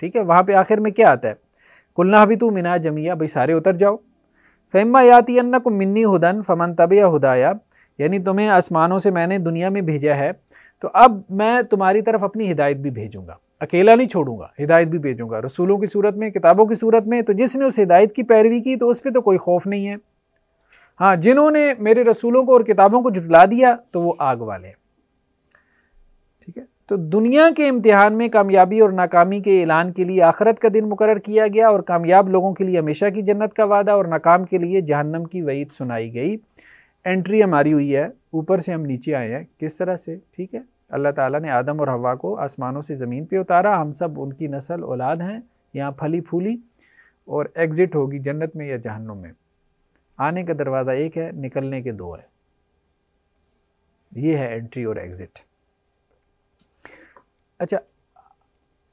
ठीक है वहाँ पर आखिर में क्या आता है कुलना भी तू मिना जमिया भाई सारे उतर जाओ फ़ैमा याती अन्ना को मिन्नी हुदन फमन तबिया हुदाया यानी तुम्हें आसमानों से मैंने दुनिया में भेजा है तो अब मैं तुम्हारी तरफ अपनी हिदायत भी भेजूँगा अकेला नहीं छोड़ूंगा हिदायत भी भेजूंगा रसूलों की सूरत में किताबों की सूरत में तो जिसने उस हिदायत की पैरवी की तो उस पर तो कोई खौफ नहीं है हाँ जिन्होंने मेरे रसूलों को और किताबों को जुटला दिया तो वो आग वाले हैं तो दुनिया के इम्तिहान में कामयाबी और नाकामी के ऐलान के लिए आखरत का दिन मुकर किया गया और कामयाब लोगों के लिए हमेशा की जन्नत का वादा और नाकाम के लिए जहन्नम की वईद सुनाई गई एंट्री हमारी हुई है ऊपर से हम नीचे आए हैं किस तरह से ठीक है अल्लाह ताला ने आदम और हवा को आसमानों से ज़मीन पे उतारा हम सब उनकी नस्ल औलाद हैं यहाँ फली फूली और एग्ज़िट होगी जन्नत में या जहन्नुम में आने का दरवाज़ा एक है निकलने के दो है ये है एंट्री और एग्ज़िट अच्छा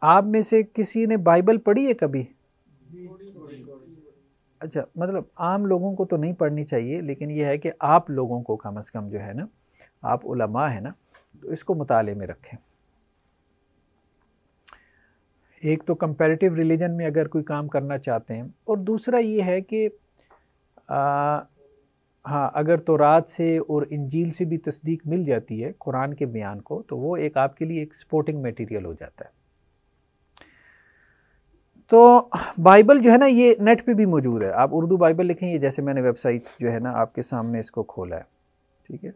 आप में से किसी ने बाइबल पढ़ी है कभी अच्छा मतलब आम लोगों को तो नहीं पढ़नी चाहिए लेकिन यह है कि आप लोगों को कम अज़ कम जो है ना आप उलमा है ना तो इसको मुताले में रखें एक तो कंपैरेटिव रिलीजन में अगर कोई काम करना चाहते हैं और दूसरा ये है कि आ, हाँ अगर तो रात से और इंजील से भी तस्दीक मिल जाती है कुरान के बयान को तो वो एक आपके लिए एक सपोर्टिंग मटेरियल हो जाता है तो बाइबल जो है ना ये नेट पे भी मौजूद है आप उर्दू बाइबल ये जैसे मैंने वेबसाइट जो है ना आपके सामने इसको खोला है ठीक है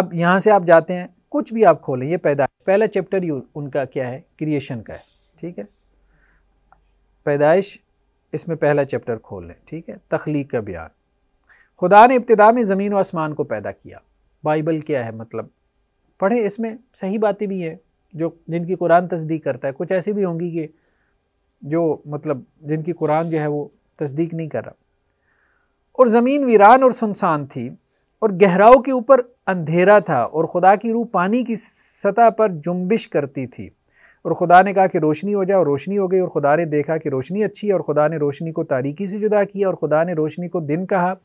अब यहाँ से आप जाते हैं कुछ भी आप खोलें ये पैदा पहला चैप्टर ही उनका क्या है क्रिएशन का है ठीक है पैदाइश इसमें पहला चैप्टर खोल लें ठीक है तख्लीक का बयान खुदा ने इब्तदा में ज़मीन व आसमान को पैदा किया बाइबल क्या है मतलब पढ़े इसमें सही बातें भी हैं जो जिनकी कुरान तस्दीक करता है कुछ ऐसी भी होंगी कि जो मतलब जिनकी कुरान जो है वो तस्दीक नहीं कर रहा और ज़मीन वीरान और सुनसान थी और गहराओं के ऊपर अंधेरा था और खुदा की रूह पानी की सतह पर जुम्बिश करती थी और ख़ुदा ने कहा कि रोशनी हो जाए और रोशनी हो गई और ख़ुदा ने देखा कि रोशनी अच्छी है और ख़ुदा ने रोशनी को तारीकी से जुदा किया और ख़ुदा ने रोशनी को दिन कहा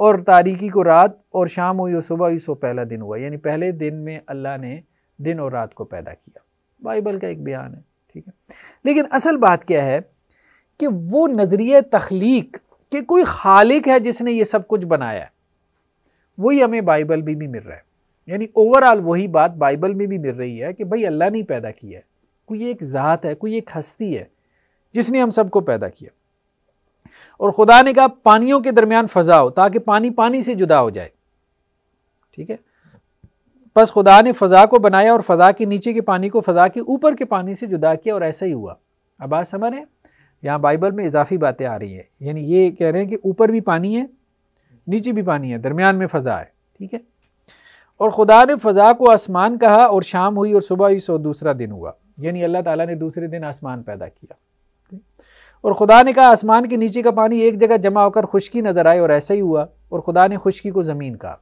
और तारीकी को रात और शाम हुई और सुबह हुई सो पहला दिन हुआ यानी पहले दिन में अल्लाह ने दिन और रात को पैदा किया बाइबल का एक बयान है ठीक है लेकिन असल बात क्या है कि वो नज़रिए तख्लीक के कोई खालिक है जिसने ये सब कुछ बनाया वही हमें बाइबल में भी, भी मिल रहा है यानी ओवरऑल वही बात बाइबल में भी, भी मिल रही है कि भाई अल्लाह ने पैदा किया है कोई एक ज़ात है कोई एक हस्ती है जिसने हम सबको पैदा किया और खुदा ने कहा पानियों के दरमियान फ़जा हो ताकि पानी पानी से जुदा हो जाए ठीक है बस खुदा ने फ़जा को बनाया और फ़जा के नीचे के पानी को फ़जा के ऊपर के पानी से जुदा किया और ऐसा ही हुआ अब आज समझ रहे हैं यहाँ बाइबल में इजाफी बातें आ रही है यानी ये कह रहे हैं कि ऊपर भी पानी है नीचे भी पानी है दरमियान में फ़जा है ठीक है और ख़ुदा ने फ़जा को आसमान कहा और शाम हुई और सुबह हुई सो दूसरा दिन हुआ यानी अल्लाह ताला ने दूसरे दिन आसमान पैदा किया और खुदा ने कहा आसमान के नीचे का पानी एक जगह जमा होकर खुश्की नज़र आई और ऐसा ही हुआ और खुदा ने खुश्की को ज़मीन कहा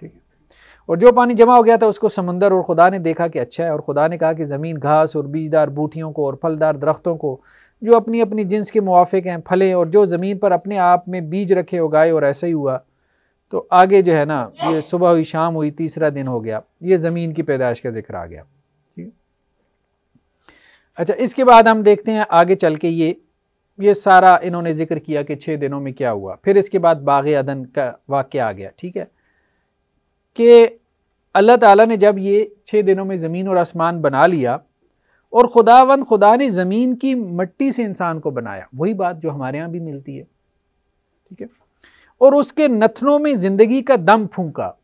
ठीक है और जो पानी जमा हो गया था उसको समंदर और खुदा ने देखा कि अच्छा है और खुदा ने कहा कि ज़मीन घास और बीजदार बूटियों को और फलदार दरख्तों को जो अपनी अपनी जिन्स के मुआफ़ हैं फलें और जो ज़मीन पर अपने आप में बीज रखे उगाए और ऐसा ही हुआ तो आगे जो है ना ये सुबह हुई शाम हुई तीसरा दिन हो गया ये ज़मीन की पैदाइश का जिक्र आ गया अच्छा इसके बाद हम देखते हैं आगे चल के ये ये सारा इन्होंने जिक्र किया कि छः दिनों में क्या हुआ फिर इसके बाद बाग अदन का वाक्य आ गया ठीक है कि अल्लाह ताला ने जब ये छः दिनों में ज़मीन और आसमान बना लिया और खुदावंद खुदा ने ज़मीन की मट्टी से इंसान को बनाया वही बात जो हमारे यहाँ भी मिलती है ठीक है और उसके नथनों में ज़िंदगी का दम फूंका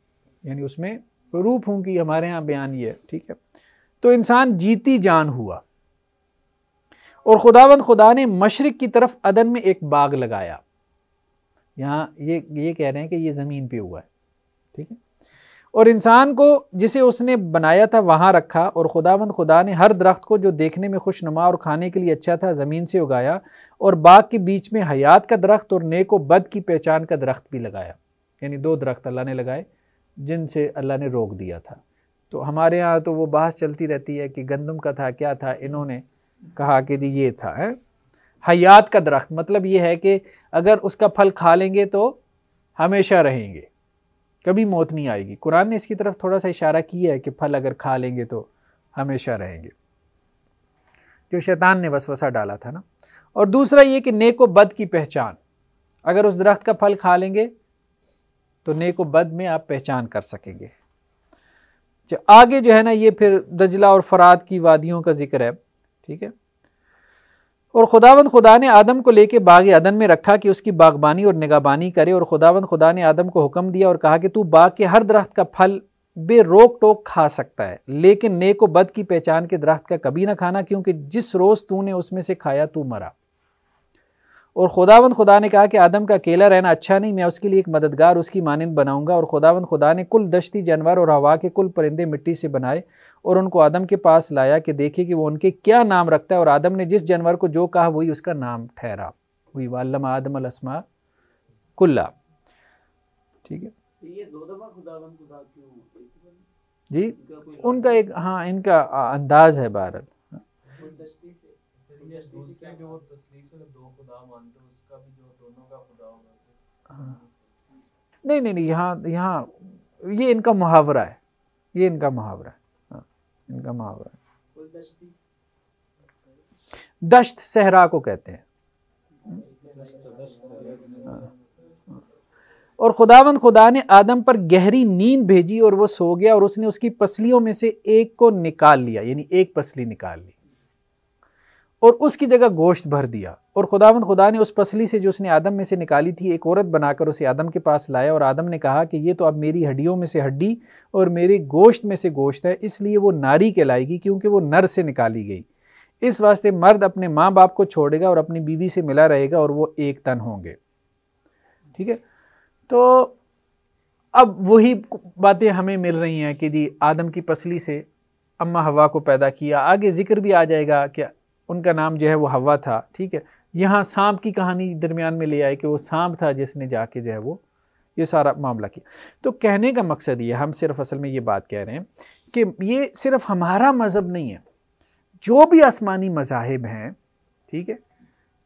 यानी उसमें रूह फूकी हमारे यहाँ बयान ये है ठीक है तो इंसान जीती जान हुआ और खुदावंद खुदा ने मशरक़ की तरफ अदन में एक बाग लगाया यहाँ ये ये कह रहे हैं कि ये ज़मीन पे हुआ है ठीक है और इंसान को जिसे उसने बनाया था वहाँ रखा और खुदावंद खुदा ने हर दरख्त को जो देखने में खुशनुमा और खाने के लिए अच्छा था ज़मीन से उगाया और बाग के बीच में हयात का दरख्त और नेक व बद की पहचान का दरख्त भी लगाया यानी दो दरख्त अल्लाह ने लगाए जिनसे अल्लाह ने रोक दिया था तो हमारे यहाँ तो वो बहस चलती रहती है कि गंदम का था क्या था इन्होंने कहा कि जी ये था है हयात का दरख्त मतलब ये है कि अगर उसका फल खा लेंगे तो हमेशा रहेंगे कभी मौत नहीं आएगी कुरान ने इसकी तरफ थोड़ा सा इशारा किया है कि फल अगर खा लेंगे तो हमेशा रहेंगे जो शैतान ने वसवसा डाला था ना और दूसरा ये कि नेक व बद की पहचान अगर उस दरख्त का फल खा लेंगे तो नेक व बद में आप पहचान कर सकेंगे जो आगे जो है ना ये फिर दजला और फराद की वादियों का जिक्र है ठीक है और खुदावंद खुदा ने आदम को लेके बाग अदन में रखा कि उसकी बागबानी और निगाबानी करे और खुदावंद खुदा ने आदम को हुक्म दिया और कहा कि तू बाग के हर दरख्त का फल रोक टोक खा सकता है लेकिन नेक व बद की पहचान के दरख्त का कभी ना खाना क्योंकि जिस रोज़ तूने उसमें से खाया तू मरा और खुदावंद खुदा ने कहा कि आदम का अकेला रहना अच्छा नहीं मैं उसके लिए एक मददगार उसकी मानंद बनाऊंगा और खुदावंद खुदा ने कुल दश्ती जानवर और हवा के कुल परिंदे मिट्टी से बनाए और उनको आदम के पास लाया कि देखे कि वो उनके क्या नाम रखता है और आदम ने जिस जानवर को जो कहा वही उसका नाम ठहरा वही वालम आदम अलस्मा कुल्ला ठीक है तो जी उनका एक हाँ इनका अंदाज है तो भारत हाँ। नहीं नहीं नहीं यहाँ यहाँ ये इनका मुहावरा है ये इनका मुहावरा है इनका मुहावरा दश्त सहरा को कहते हैं हाँ। और खुदावंद खुदा ने आदम पर गहरी नींद भेजी और वो सो गया और उसने उसकी पसलियों में से एक को निकाल लिया यानी एक पसली निकाल ली और उसकी जगह गोश्त भर दिया और खुदावंद खुदा ने उस पसली से जो उसने आदम में से निकाली थी एक औरत बनाकर उसे आदम के पास लाया और आदम ने कहा कि ये तो अब मेरी हड्डियों में से हड्डी और मेरे गोश्त में से गोश्त है इसलिए वो नारी कहलाएगी क्योंकि वो नर से निकाली गई इस वास्ते मर्द अपने माँ बाप को छोड़ेगा और अपनी बीवी से मिला रहेगा और वो एक तन होंगे ठीक है तो अब वही बातें हमें मिल रही हैं कि जी आदम की पसली से अम्मा हवा को पैदा किया आगे ज़िक्र भी आ जाएगा कि उनका नाम जो है वो हवा था ठीक है यहाँ सांप की कहानी दरमियान में ले आए कि वो सांप था जिसने जाके जो है वो ये सारा मामला किया तो कहने का मकसद ये हम सिर्फ असल में ये बात कह रहे हैं कि ये सिर्फ हमारा मज़हब नहीं है जो भी आसमानी मजाहब हैं ठीक है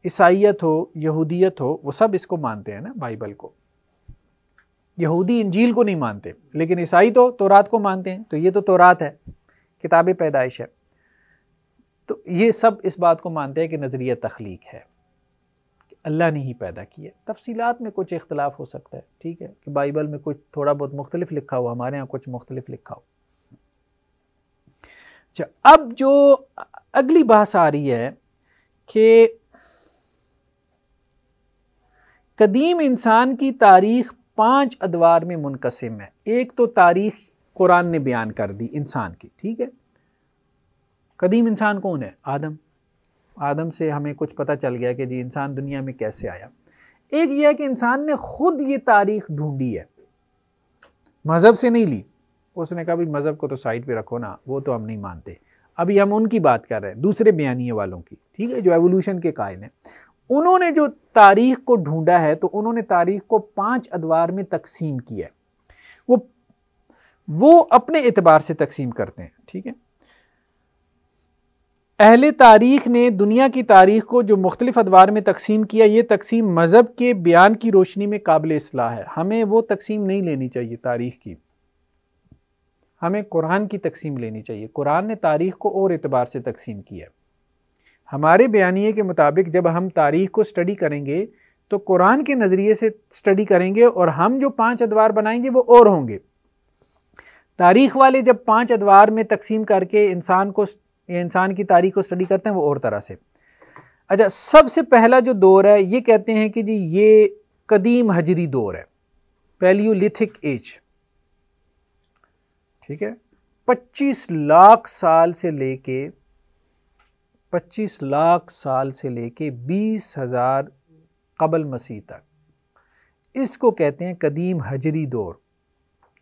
ईसाइत हो यहूदियत हो वो सब इसको मानते हैं ना बाइबल को यहूदी इंजील को नहीं मानते लेकिन ईसाई तो तोरात को मानते हैं तो ये तो तोरात है किताब पैदाइश है तो ये सब इस बात को मानते हैं कि नज़रिया तख्लीक है अल्लाह ने ही पैदा किया तफसीलात में कुछ इख्तलाफ हो सकता है ठीक है कि बाइबल में कुछ थोड़ा बहुत मुख्तलिफ लिखा हो हमारे यहाँ कुछ मुख्तलिफ लिखा हो अच्छा अब जो अगली बहस आ रही है कि कदीम इंसान की तारीख पांच अदवार में मुनकसम है एक तो तारीख कुरान ने बयान कर दी इंसान की ठीक है कदीम इंसान कौन है आदम आदम से हमें कुछ पता चल गया कि जी इंसान दुनिया में कैसे आया एक यह है कि इंसान ने खुद ये तारीख ढूंढी है मज़हब से नहीं ली उसने कहा भाई मज़हब को तो साइड पे रखो ना वो तो हम नहीं मानते अभी हम उनकी बात कर रहे हैं दूसरे बयानिए वालों की ठीक है जो एवोल्यूशन के कायल हैं उन्होंने जो तारीख को ढूंढा है तो उन्होंने तारीख को पांच अदवार में तकसीम किया है वो वो अपने एतबार से तकसीम करते हैं ठीक है अहल तारीख ने दुनिया की तारीख को जो मुख्तलिफ अदवार में तकसीम किया ये तकसीम मज़हब के बयान की रोशनी में काबिल असलाह है हमें वो तकसीम नहीं लेनी चाहिए तारीख की हमें कुरान की तकसीम लेनी चाहिए कुरान ने तारीख को और अतबार से तकसीम किया हमारे बयानी के मुताबिक जब हम तारीख को स्टडी करेंगे तो कुरान के नज़रिए से स्टडी करेंगे और हम जो पाँच अदवार बनाएंगे वो और होंगे तारीख वाले जब पाँच अदवार में तकसीम करके इंसान को इंसान की तारीख को स्टडी करते हैं वो और तरह से अच्छा सबसे पहला जो दौर है ये कहते हैं कि जी ये कदीम हजरी दौर है पैलियोलिथिक एज ठीक है 25 लाख साल से लेके 25 लाख साल से लेके बीस हज़ार कबल मसीह तक इसको कहते हैं कदीम हजरी दौर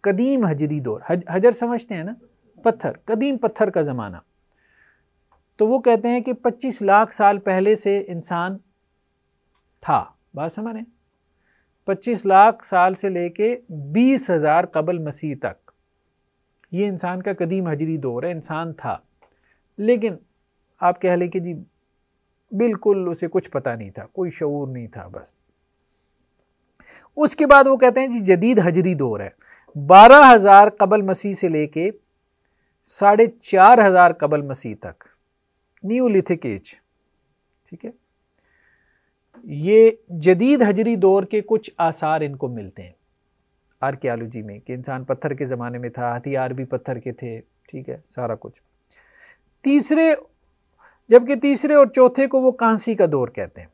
कदीम हजरी दौर हज, हजर समझते हैं ना पत्थर कदीम पत्थर का ज़माना तो वो कहते हैं कि 25 लाख साल पहले से इंसान था बात समझ रहे 25 लाख साल से लेके बीस हज़ार कबल मसीह तक ये इंसान का कदीम हजरी दौर है इंसान था लेकिन आप कह लें कि जी बिल्कुल उसे कुछ पता नहीं था कोई शूर नहीं था बस उसके बाद वो कहते हैं जी जदीद हजरी दौर है बारह हज़ार कबल मसीह से लेके साढ़े चार हज़ार कबल मसीह तक न्यूलिथिक एज ठीक है ये जदीद हजरी दौर के कुछ आसार इनको मिलते हैं आर्कियालोजी में कि इंसान पत्थर के ज़माने में था हथियार भी पत्थर के थे ठीक है सारा कुछ तीसरे जबकि तीसरे और चौथे को वो कांसी का दौर कहते हैं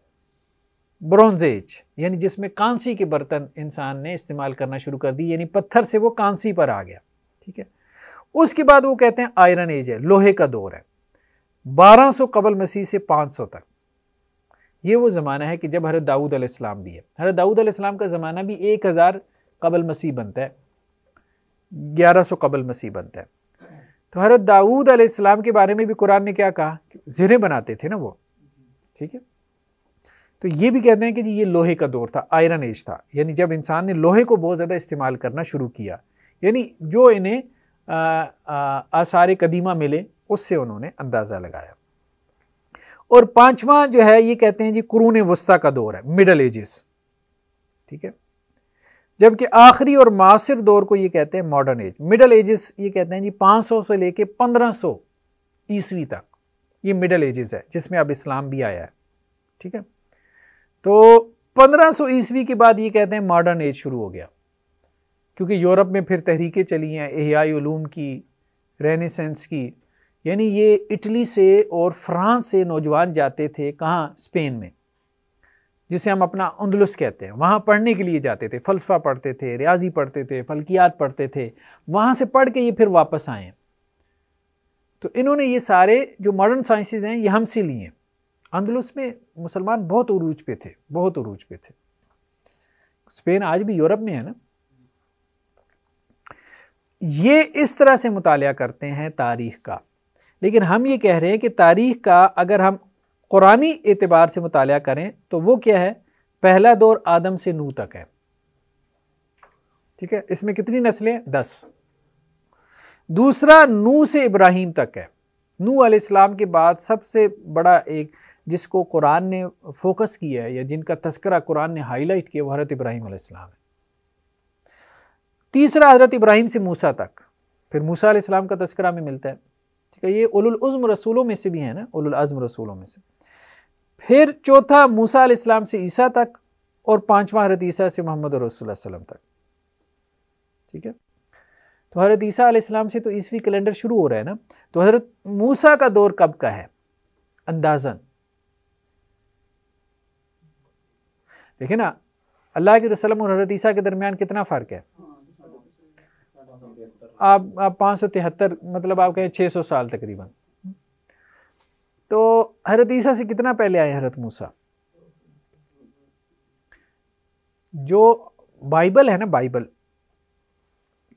ब्रॉन्ज एज यानी जिसमें कांसी के बर्तन इंसान ने इस्तेमाल करना शुरू कर दी यानी पत्थर से वो कांसी पर आ गया ठीक है उसके बाद वो कहते हैं आयरन एज है लोहे का दौर है बारह सौ कबल मसीह से पाँच सौ तक ये वो ज़माना है कि जब हरत दाऊद अलैहिस्सलाम भी है हरत दाऊद अलैहिस्सलाम का ज़माना भी एक हज़ार कबल मसीह बनता है ग्यारह सौ कबल मसीह बनता है तो हरत दाऊद अलैहिस्सलाम के बारे में भी कुरान ने क्या कहा जिरे बनाते थे ना वो ठीक है तो ये भी कहते हैं कि ये लोहे का दौर था आयरन एज था यानी जब इंसान ने लोहे को बहुत ज़्यादा इस्तेमाल करना शुरू किया यानी जो इन्हें आसार कदीमा मिले उससे उन्होंने अंदाज़ा लगाया और पांचवा जो है ये कहते हैं जी कुरून वस्ता का दौर है मिडल एजेस ठीक है जबकि आखिरी और मासिर दौर को ये कहते हैं मॉडर्न एज मिडल एजेस ये कहते हैं जी 500 से लेके 1500 ईस्वी तक ये मिडल एजेस है जिसमें अब इस्लाम भी आया है ठीक है तो 1500 सौ ईस्वी के बाद ये कहते हैं मॉडर्न एज शुरू हो गया क्योंकि यूरोप में फिर तहरीकें चली हैं एहयाई की रेनेसेंस की यानी ये इटली से और फ्रांस से नौजवान जाते थे कहाँ स्पेन में जिसे हम अपना उन्दलुस कहते हैं वहाँ पढ़ने के लिए जाते थे फ़लसफ़ा पढ़ते थे रियाजी पढ़ते थे फल्कियात पढ़ते थे वहाँ से पढ़ के ये फिर वापस आए तो इन्होंने ये सारे जो मॉडर्न साइंसेज हैं ये हमसे लिए अंदलुस में मुसलमान बहुत उरूज पे थे बहुत उरूज पे थे स्पेन आज भी यूरोप में है ना ये इस तरह से मुताल करते हैं तारीख का लेकिन हम ये कह रहे हैं कि तारीख़ का अगर हम क़ुरानी एतबार से मुताल करें तो वो क्या है पहला दौर आदम से नू तक है ठीक है इसमें कितनी नस्लें दस दूसरा नू से इब्राहिम तक है नू इस्लाम के बाद सबसे बड़ा एक जिसको कुरान ने फोकस किया है या जिनका तस्करा कुरान ने हाईलाइट किया वो हज़रत इब्राहिम इस्लाम है तीसरा हज़रत इब्राहिम से मूसा तक फिर मूसा इस्लाम का तस्करा में मिलता है कि ये उलज़म रसूलों में से भी है ना उलज़म रसूलों में से फिर चौथा मूसा इस्लाम से ईसा तक और पांचवा हरत ईसा से मोहम्मद रसोल्लम तक ठीक है तो हरत ईसा आसमाम से तो ईसवी कैलेंडर शुरू हो रहा है ना तो हजरत मूसा का दौर कब का है अंदाजन देखिए ना अल्लाह के रसलम और हरत ईसा के दरमियान कितना फ़र्क है आप, आप पाँच सौ तिहत्तर मतलब आप कहें छः सौ साल तकरीबन तो हरत ईसा से कितना पहले आए हरत मूसा जो बाइबल है ना बाइबल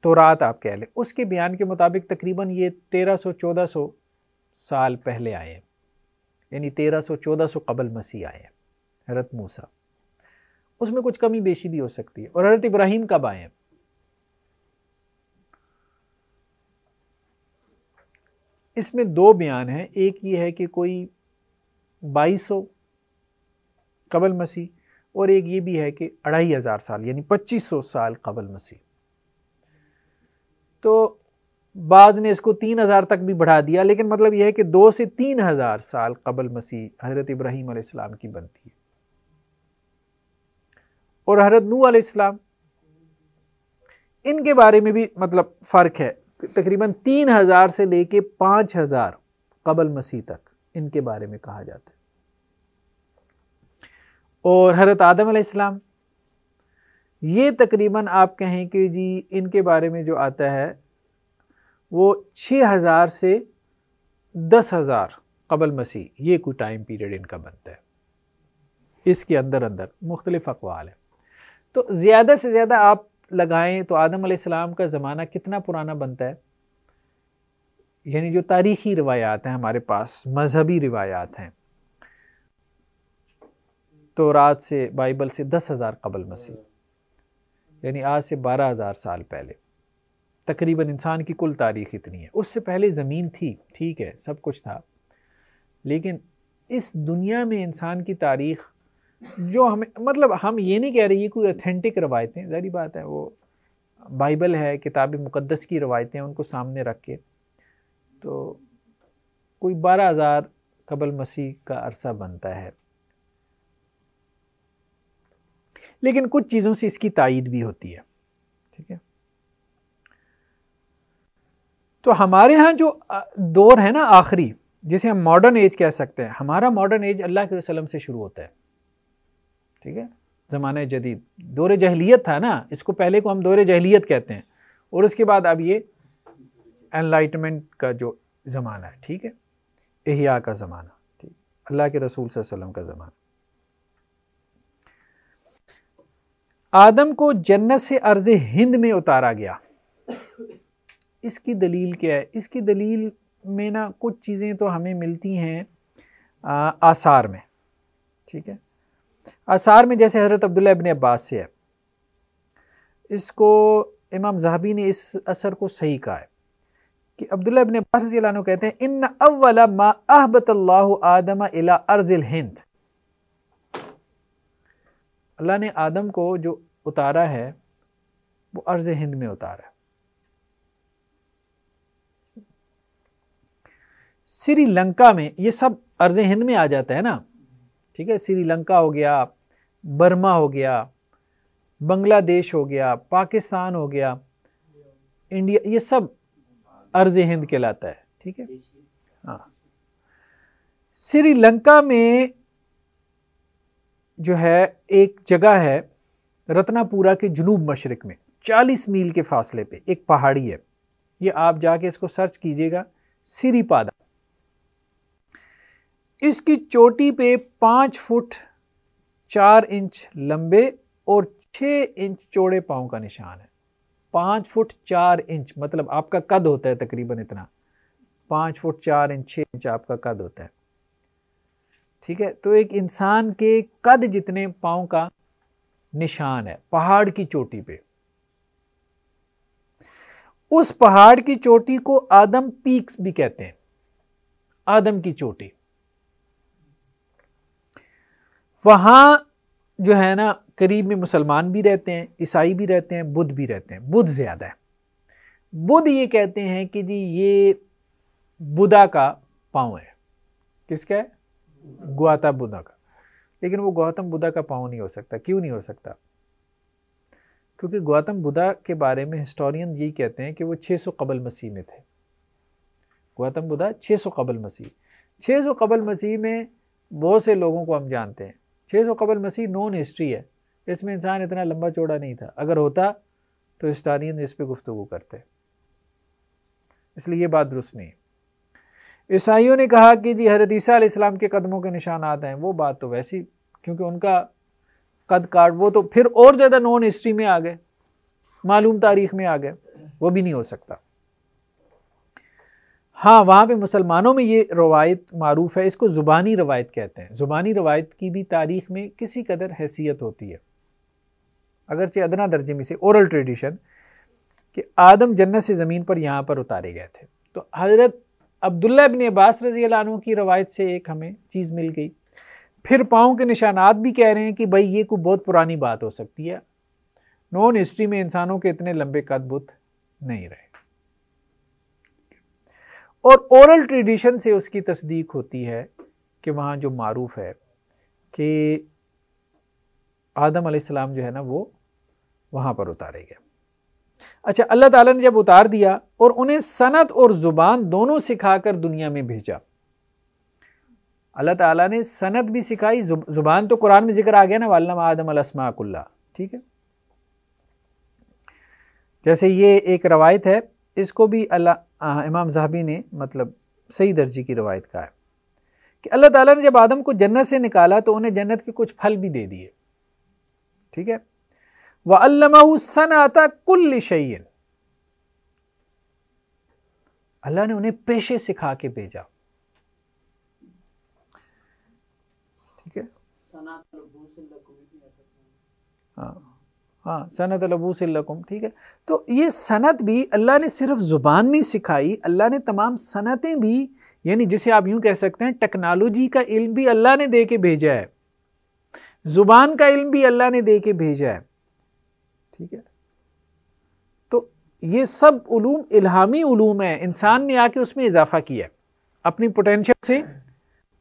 तो रात आप कह लें उसके बयान के मुताबिक तकरीबन ये 1300-1400 साल पहले आए हैं यानी 1300-1400 कबल मसीह आए हैं हरत मूसा उसमें कुछ कमी बेशी भी हो सकती है और हरत इब्राहिम कब आए हैं इसमें दो बयान हैं एक ये है कि कोई बाईस सौ कबल मसीह और एक ये भी है कि अढ़ाई हज़ार साल यानी पच्चीस सौ साल कबल मसीह तो बाद ने इसको तीन हज़ार तक भी बढ़ा दिया लेकिन मतलब यह है कि दो से तीन हज़ार साल कबल मसीह हज़रत इब्राहिम आसमाम की बनती है और हज़रत नू आसमाम इनके बारे में भी मतलब फ़र्क है तकरीबन तीन हज़ार से लेके पाँच हज़ार कबल मसीह तक इनके बारे में कहा जाता है और हरत आदम आसमाम ये तकरीबन आप कहें कि जी इनके बारे में जो आता है वो छः हज़ार से दस हज़ार कबल मसीह ये कोई टाइम पीरियड इनका बनता है इसके अंदर अंदर मुख्तलिफ़ अकवाल है तो ज़्यादा से ज़्यादा आप लगाएं तो आदम आसमाम का ज़माना कितना पुराना बनता है यानी जो तारीखी रिवायात हैं हमारे पास मजहबी रिवायात हैं तो रात से बाइबल से दस हज़ार कबल मसीह यानी आज से बारह हज़ार साल पहले तकरीबन इंसान की कुल तारीख इतनी है उससे पहले ज़मीन थी ठीक है सब कुछ था लेकिन इस दुनिया में इंसान की तारीख जो हमें मतलब हम ये नहीं कह रहे ये कोई ऑथेंटिक रवायतें जहरी बात है वो बाइबल है किताब मुक़दस की रवायतें उनको सामने रख के तो कोई बारह हज़ार कबल मसीह का अरसा बनता है लेकिन कुछ चीज़ों से इसकी तइद भी होती है ठीक है तो हमारे यहाँ जो दौर है ना आखिरी जिसे हम मॉडर्न एज कह सकते हैं हमारा मॉडर्न एज अल्लाह के वसलम से शुरू होता है ठीक है ज़माने जदीद दौर जहलीत था ना इसको पहले को हम दौर जहलीत कहते हैं और उसके बाद अब ये एनलाइटमेंट का जो ज़माना है ठीक है एहिया का ज़माना ठीक अल्लाह के रसूल वसम का ज़माना आदम को जन्नत से अर्ज हिंद में उतारा गया इसकी दलील क्या है इसकी दलील में ना कुछ चीज़ें तो हमें मिलती हैं आ, आसार में ठीक है आसार में जैसे हज़रत अब्दुल्ला इबन अब्बास से है इसको इमाम जहाबी ने इस असर को सही कहा है कि अब्दुल्ला इबन अब्बास रजीलानो कहते हैं इन अवला मा अहबत आदम इला अर्जिल हिंद अल्लाह ने आदम को जो उतारा है वो अर्ज हिंद में उतारा श्रीलंका में ये सब अर्ज हिंद में आ जाता है ना ठीक है श्रीलंका हो गया बर्मा हो गया बांग्लादेश हो गया पाकिस्तान हो गया इंडिया ये सब अर्ज हिंद कहलाता है ठीक है हाँ श्रीलंका में जो है एक जगह है रत्नापुरा के जनूब मशरक में 40 मील के फासले पे एक पहाड़ी है ये आप जाके इसको सर्च कीजिएगा सिरीपादा इसकी चोटी पे पाँच फुट चार इंच लंबे और छः इंच चौड़े पाँव का निशान है पाँच फुट चार इंच मतलब आपका कद होता है तकरीबन इतना पाँच फुट चार इंच छः इंच आपका कद होता है ठीक है तो एक इंसान के कद जितने पाँव का निशान है पहाड़ की चोटी पे उस पहाड़ की चोटी को आदम पीक्स भी कहते हैं आदम की चोटी वहाँ जो है ना करीब में मुसलमान भी रहते हैं ईसाई भी रहते हैं बुद्ध भी रहते हैं बुद्ध ज़्यादा है बुद्ध ये कहते हैं कि जी ये बुदा का पाँव है किसका है गौतम बुद्धा का लेकिन वो गौतम बुद्धा का पाँव नहीं हो सकता क्यों नहीं हो सकता क्योंकि गौतम बुद्धा के बारे में हिस्टोरियन यही कहते हैं कि वो 600 सौ कबल मसीह में थे गौतम बुद्धा 600 सौ कबल मसीह 600 सौ कबल मसीह में बहुत से लोगों को हम जानते हैं छः सौ कबल मसीह नॉन हिस्ट्री है इसमें इंसान इतना लंबा चौड़ा नहीं था अगर होता तो इस्तानियन इस पर गुफ्तु करते इसलिए ये बात दुरुस्त नहीं है ईसाइयों ने कहा कि जी हरत ईसा इस्लाम के कदमों के निशानात हैं वो बात तो वैसी क्योंकि उनका कद काट वो तो फिर और ज़्यादा नॉन हिस्ट्री में आ गए मालूम तारीख में आ गए वो भी नहीं हो सकता हाँ वहाँ पे मुसलमानों में ये रवायत मरूफ है इसको ज़ुबानी रवायत कहते हैं ज़ुबानी रवायत की भी तारीख़ में किसी कदर हैसियत होती है अगरचे अदना दर्जे में से औरल ट्रेडिशन कि आदम जन्नत से ज़मीन पर यहाँ पर उतारे गए थे तो हज़रत अब्दुल्ला इबन अब्बास रजी की रवायत से एक हमें चीज़ मिल गई फिर पाँव के निशानात भी कह रहे हैं कि भाई ये कोई बहुत पुरानी बात हो सकती है नॉन हिस्ट्री में इंसानों के इतने लंबे कद बुत नहीं रहे और ओरल ट्रेडिशन से उसकी तस्दीक होती है कि वहाँ जो मारूफ है कि आदम सलाम जो है ना वो वहाँ पर उतारे गए अच्छा अल्लाह ताला ने जब उतार दिया और उन्हें सनत और ज़ुबान दोनों सिखाकर दुनिया में भेजा अल्लाह ताला ने सनत भी सिखाई ज़ुबान तो कुरान में जिक्र आ गया ना वालम आदम असमाकुल्ला ठीक है जैसे ये एक रवायत है इसको भी अल्लाह आ, इमाम जहाबी ने मतलब सही दर्जे की रवायत कहा है कि अल्लाह ताला ने जब आदम को जन्नत से निकाला तो उन्हें जन्नत के कुछ फल भी दे दिए ठीक है वह सन आता कुल शैन अल्लाह ने उन्हें पेशे सिखा के भेजा ठीक है हाँ हाँ सनत लबू लकुम ठीक है तो ये सनत भी अल्लाह ने सिर्फ ज़ुबान नहीं सिखाई अल्लाह ने तमाम सनतें भी यानी जिसे आप यूँ कह सकते हैं टेक्नोलॉजी का इल्म भी अल्लाह ने दे के भेजा है ज़ुबान का इल्म भी अल्लाह ने दे के भेजा है ठीक है तो ये सब उलूम इल्हामी उलूम है इंसान ने आके उसमें इजाफा किया अपनी पोटेंशियल से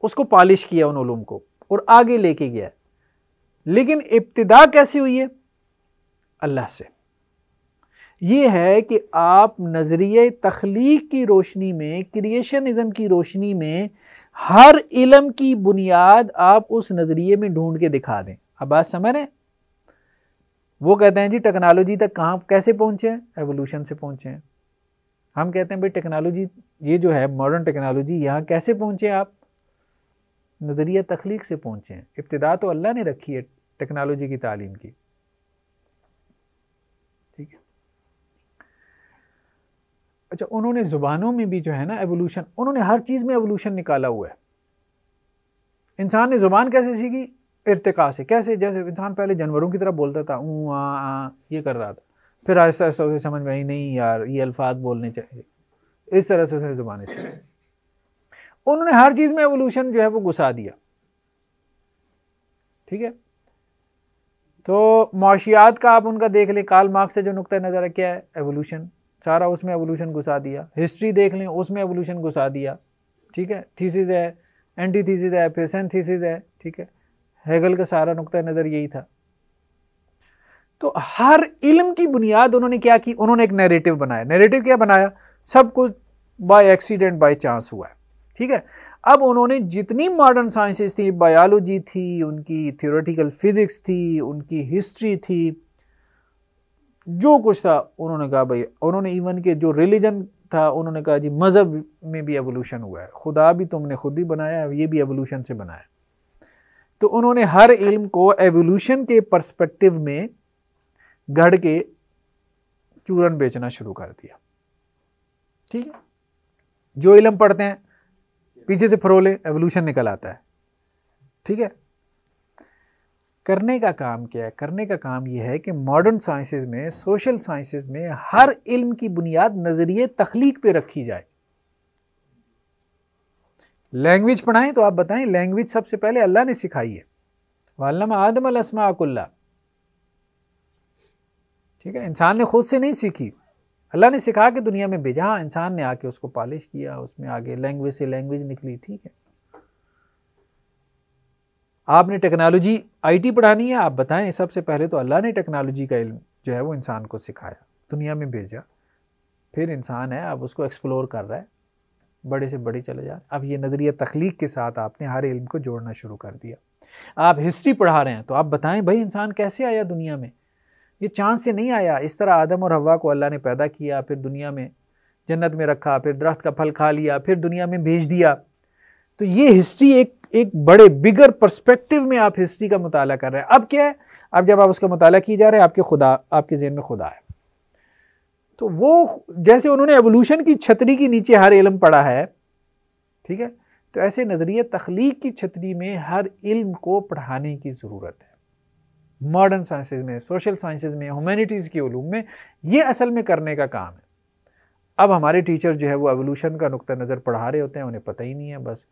उसको पॉलिश किया उन उलूम को और आगे लेके गया लेकिन इब्तदा कैसी हुई है अल्लाह से ये है कि आप नज़रिए तख्लीक की रोशनी में क्रिएशनिज़म की रोशनी में हर इलम की बुनियाद आप उस नज़रिए में ढूंढ के दिखा दें अब बात समझ रहे वो कहते हैं जी टेक्नोलॉजी तक कहाँ कैसे पहुँचे हैं एवोल्यूशन से पहुँचे हैं हम कहते हैं भाई टेक्नोलॉजी ये जो है मॉडर्न टेक्नोलॉजी यहाँ कैसे पहुँचे आप नज़रिया तख्लीक से पहुँचे हैं इब्तदा तो अल्लाह ने रखी है टेक्नोलॉजी की तालीम की अच्छा उन्होंने ज़ुबानों में भी जो है ना एवोल्यूशन उन्होंने हर चीज़ में एवोल्यूशन निकाला हुआ है इंसान ने ज़ुबान कैसे सीखी इरतका से कैसे जैसे इंसान पहले जानवरों की तरह बोलता था ऊँ आ, आ ये कर रहा था फिर आहिस्ता आहिस्ता उसे समझ में आई नहीं यार ये अल्फाज बोलने चाहिए इस तरह से उसने ज़ुबान सीखी उन्होंने हर चीज़ में एवोल्यूशन जो है वो घुसा दिया ठीक है तो माशियात का आप उनका देख लें काल मार्क्स से जो नुक़ नज़र है क्या है एवोल्यूशन सारा उसमें एवोल्यूशन घुसा दिया हिस्ट्री देख लें उसमें एवोल्यूशन घुसा दिया ठीक है थीसिस है एंटी थीसिस है फिर सेंथीसिस है ठीक है हेगल का सारा नुकता नज़र यही था तो हर इल्म की बुनियाद उन्होंने क्या की उन्होंने एक नैरेटिव बनाया नैरेटिव क्या बनाया सब कुछ बाय एक्सीडेंट बाय चांस हुआ है ठीक है अब उन्होंने जितनी मॉडर्न साइंसेस थी बायोलॉजी थी उनकी थियोरेटिकल फिजिक्स थी उनकी हिस्ट्री थी जो कुछ था उन्होंने कहा भाई उन्होंने इवन के जो रिलीजन था उन्होंने कहा जी मज़हब में भी एवोल्यूशन हुआ है खुदा भी तुमने खुद ही बनाया है ये भी एवोल्यूशन से बनाया तो उन्होंने हर इल्म को एवोल्यूशन के पर्सपेक्टिव में गढ़ के चूरन बेचना शुरू कर दिया ठीक है जो इलम पढ़ते हैं पीछे से फरोले एवोल्यूशन निकल आता है ठीक है करने का काम क्या है करने का काम यह है कि मॉडर्न साइंसेज में सोशल साइंसेज में हर इल्म की बुनियाद नज़रिए तख्लीक पे रखी जाए लैंग्वेज पढ़ाएं तो आप बताएं लैंग्वेज सबसे पहले अल्लाह ने सिखाई है वालम आदम अलसमाकुल्ला ठीक है इंसान ने खुद से नहीं सीखी अल्लाह ने सिखा के दुनिया में भेजा हाँ, इंसान ने आके उसको पॉलिश किया उसमें आगे लैंग्वेज से लैंग्वेज निकली ठीक है आपने टेक्नोलॉजी आईटी पढ़ानी है आप बताएं सबसे पहले तो अल्लाह ने टेक्नोलॉजी का इल्म जो है वो इंसान को सिखाया दुनिया में भेजा फिर इंसान है अब उसको एक्सप्लोर कर रहा है बड़े से बड़े चले जा अब ये नज़रिया तख्लीक के साथ आपने हर इल्म को जोड़ना शुरू कर दिया आप हिस्ट्री पढ़ा रहे हैं तो आप बताएं भाई इंसान कैसे आया दुनिया में ये चांस से नहीं आया इस तरह आदम और हवा को अल्लाह ने पैदा किया फिर दुनिया में जन्नत में रखा फिर दरख्त का फल खा लिया फिर दुनिया में भेज दिया तो ये हिस्ट्री एक एक बड़े बिगर पर्सपेक्टिव में आप हिस्ट्री का मुताल कर रहे हैं अब क्या है अब जब आप उसका मुताल किया जा रहे हैं आपके खुदा आपके जहन में खुदा है तो वो जैसे उन्होंने एवोल्यूशन की छतरी के नीचे हर इलम पढ़ा है ठीक है तो ऐसे नज़रिए तख्लीक की छतरी में हर इल्म को पढ़ाने की ज़रूरत है मॉडर्न साइंसेज में सोशल साइंसेज में ह्यूमैनिटीज़ के ूम में ये असल में करने का काम है अब हमारे टीचर जो है वो एवोल्यूशन का नुक़ नज़र पढ़ा रहे होते हैं उन्हें पता ही नहीं है बस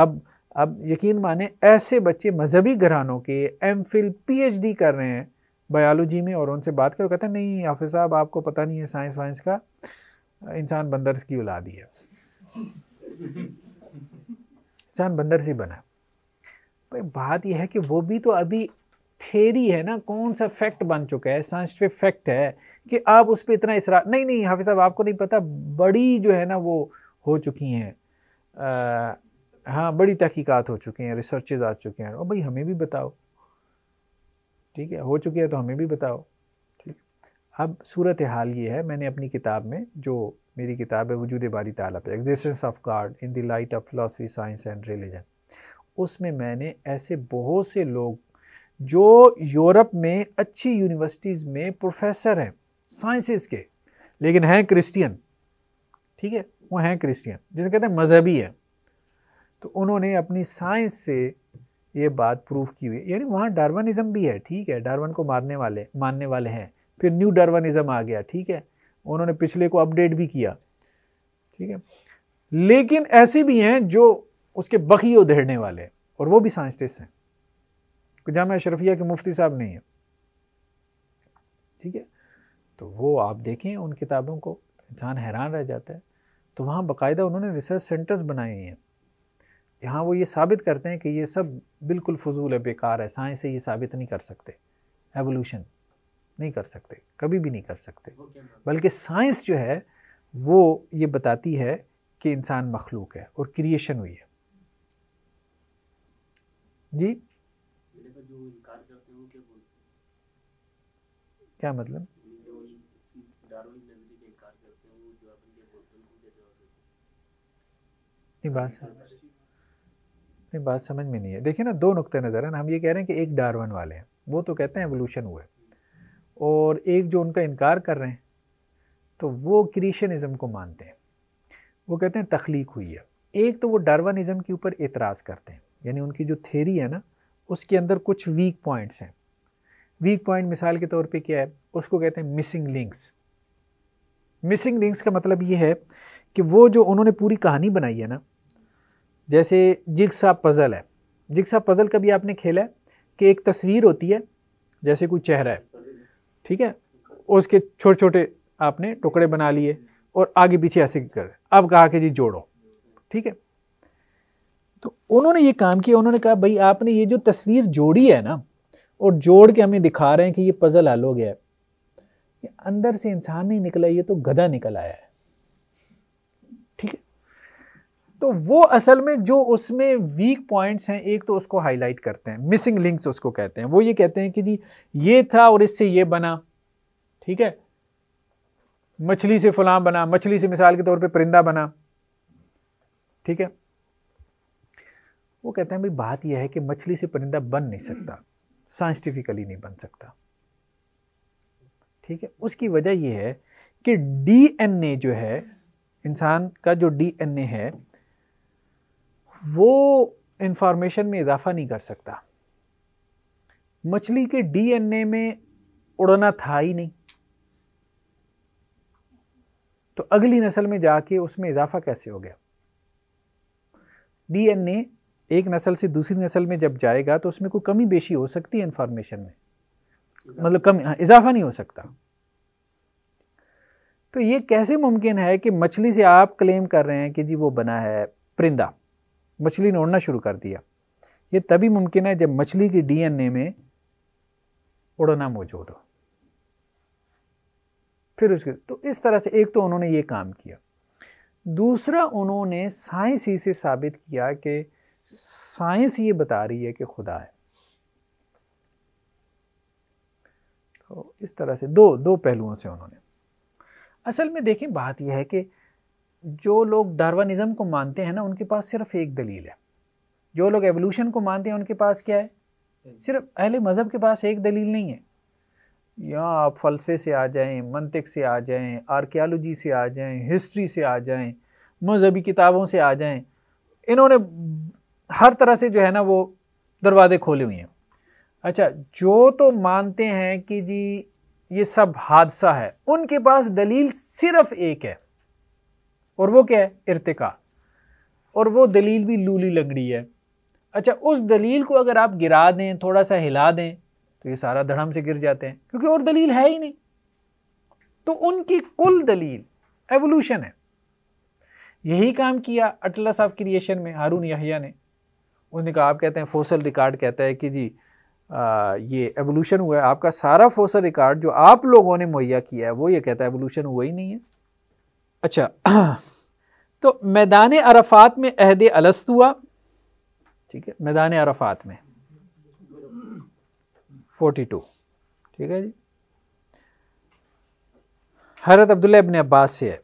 अब अब यकीन माने ऐसे बच्चे मजहबी घरानों के एम फिल पी कर रहे हैं बायोलॉजी में और उनसे बात करो कहते हैं नहीं हाफिज साहब आपको पता नहीं है साइंस वाइंस का इंसान बंदर की औलाद है इंसान बंदर से बना भाई बात यह है कि वो भी तो अभी थेरी है ना कौन सा फैक्ट बन चुका है साइंटिफिक फैक्ट है कि आप उस पर इतना इसरा नहीं नहीं हाफिज साहब आपको नहीं पता बड़ी जो है ना वो हो चुकी हैं हाँ बड़ी तहकीक़ात हो चुकी हैं रिसर्चेज आ चुके हैं और भाई हमें भी बताओ ठीक है हो चुकी है तो हमें भी बताओ ठीक अब सूरत हाल ये है मैंने अपनी किताब में जो मेरी किताब है वजूद बारी ताला पे existence of God in the light of philosophy science and religion उसमें मैंने ऐसे बहुत से लोग जो यूरोप में अच्छी यूनिवर्सिटीज़ में प्रोफेसर हैं साइंसिस के लेकिन हैं क्रिश्चियन ठीक है वो हैं क्रिश्चियन जिसे कहते हैं मजहबी है तो उन्होंने अपनी साइंस से ये बात प्रूव की हुई यानी वहाँ डार्वनिज़म भी है ठीक है डार्वन को मारने वाले मानने वाले हैं फिर न्यू डार्वनिज़म आ गया ठीक है उन्होंने पिछले को अपडेट भी किया ठीक है लेकिन ऐसे भी हैं जो उसके बखी उधेड़ने वाले और वो भी साइंटिस्ट हैं जाम अशरफिया के मुफ्ती साहब नहीं है ठीक है तो वो आप देखें उन किताबों को इंसान हैरान रह जाता है तो वहाँ बाकायदा उन्होंने रिसर्च सेंटर्स बनाए हैं यहाँ वो ये साबित करते हैं कि ये सब बिल्कुल फजूल है बेकार है साइंस से ये साबित नहीं कर सकते एवोल्यूशन नहीं कर सकते कभी भी नहीं कर सकते बल्कि साइंस जो है वो ये बताती है कि इंसान मखलूक है और क्रिएशन हुई है जी क्या मतलब नहीं बात है नहीं बात समझ में नहीं है देखिए ना दो नुक़ नज़र हैं हम ये कह रहे हैं कि एक डारवन वाले हैं वो तो कहते हैं एवोल्यूशन हुआ है और एक जो उनका इनकार कर रहे हैं तो वो क्रिएशनिज़म को मानते हैं वो कहते हैं तख्लीक हुई है एक तो वो डारवनिज़म के ऊपर एतराज़ करते हैं यानी उनकी जो थेरी है ना उसके अंदर कुछ वीक पॉइंट्स हैं वीक पॉइंट मिसाल के तौर पे क्या है उसको कहते हैं मिसिंग लिंक्स मिसिंग लिंक्स का मतलब ये है कि वो जो उन्होंने पूरी कहानी बनाई है ना जैसे जिक्सा पज़ल है जिक्सा पज़ल कभी आपने खेला है कि एक तस्वीर होती है जैसे कोई चेहरा है ठीक है उसके छोटे छोटे आपने टुकड़े बना लिए और आगे पीछे ऐसे कर अब कहा कि जी जोड़ो ठीक है तो उन्होंने ये काम किया उन्होंने कहा भाई आपने ये जो तस्वीर जोड़ी है ना और जोड़ के हमें दिखा रहे हैं कि ये पज़ल हल हो गया है अंदर से इंसान नहीं निकला ये तो गधा निकल आया है तो वो असल में जो उसमें वीक पॉइंट्स हैं एक तो उसको हाईलाइट करते हैं मिसिंग लिंक्स उसको कहते हैं वो ये कहते हैं कि जी ये था और इससे ये बना ठीक है मछली से फलाम बना मछली से मिसाल के तौर पे परिंदा बना ठीक है वो कहते हैं भाई बात यह है कि मछली से परिंदा बन नहीं सकता साइंटिफिकली नहीं बन सकता ठीक है उसकी वजह यह है कि डी जो है इंसान का जो डी है वो इन्फॉर्मेशन में इजाफा नहीं कर सकता मछली के डीएनए में उड़ना था ही नहीं तो अगली नस्ल में जाके उसमें इजाफा कैसे हो गया डीएनए एक नस्ल से दूसरी नस्ल में जब जाएगा तो उसमें कोई कमी बेशी हो सकती है इंफॉर्मेशन में मतलब कम हाँ, इजाफा नहीं हो सकता तो ये कैसे मुमकिन है कि मछली से आप क्लेम कर रहे हैं कि जी वो बना है परिंदा मछली ने उड़ना शुरू कर दिया ये तभी मुमकिन है जब मछली की डीएनए में उड़ना मौजूद हो फिर उसके तो इस तरह से एक तो उन्होंने ये काम किया दूसरा उन्होंने साइंस ही से साबित किया कि साइंस ये बता रही है कि खुदा है तो इस तरह से दो दो पहलुओं से उन्होंने असल में देखें बात यह है कि जो लोग डार्वनिज़म को मानते हैं ना उनके पास सिर्फ एक दलील है जो लोग एवोल्यूशन को मानते हैं उनके पास क्या है सिर्फ अहले मज़हब के पास एक दलील नहीं है यहाँ आप फ़लसफ़े से आ जाएं मनतिक से आ जाएं आर्कियालॉजी से आ जाएं हिस्ट्री से आ जाएं मजहबी किताबों से आ जाएं इन्होंने हर तरह से जो है ना वो दरवाज़े खोले हुए हैं अच्छा जो तो मानते हैं कि जी ये सब हादसा है उनके पास दलील सिर्फ़ एक है और वो क्या है इरतिका और वो दलील भी लूली लगड़ी है अच्छा उस दलील को अगर आप गिरा दें थोड़ा सा हिला दें तो ये सारा धड़म से गिर जाते हैं क्योंकि और दलील है ही नहीं तो उनकी कुल दलील एवोल्यूशन है यही काम किया अटलस ऑफ क्रिएशन में हारून यहिया ने उन्हें कहा आप कहते हैं फोसल रिकॉर्ड कहता है कि जी आ, ये एवोल्यूशन हुआ है आपका सारा फोसल रिकॉर्ड जो आप लोगों ने मुहैया किया है वो ये कहता है एवोल्यूशन हुआ ही नहीं है अच्छा तो मैदान अरफात में अहद अलस्त हुआ ठीक है मैदान अरफात में 42 ठीक है जी हरत अब्दुल्ला इबन अब्बास से है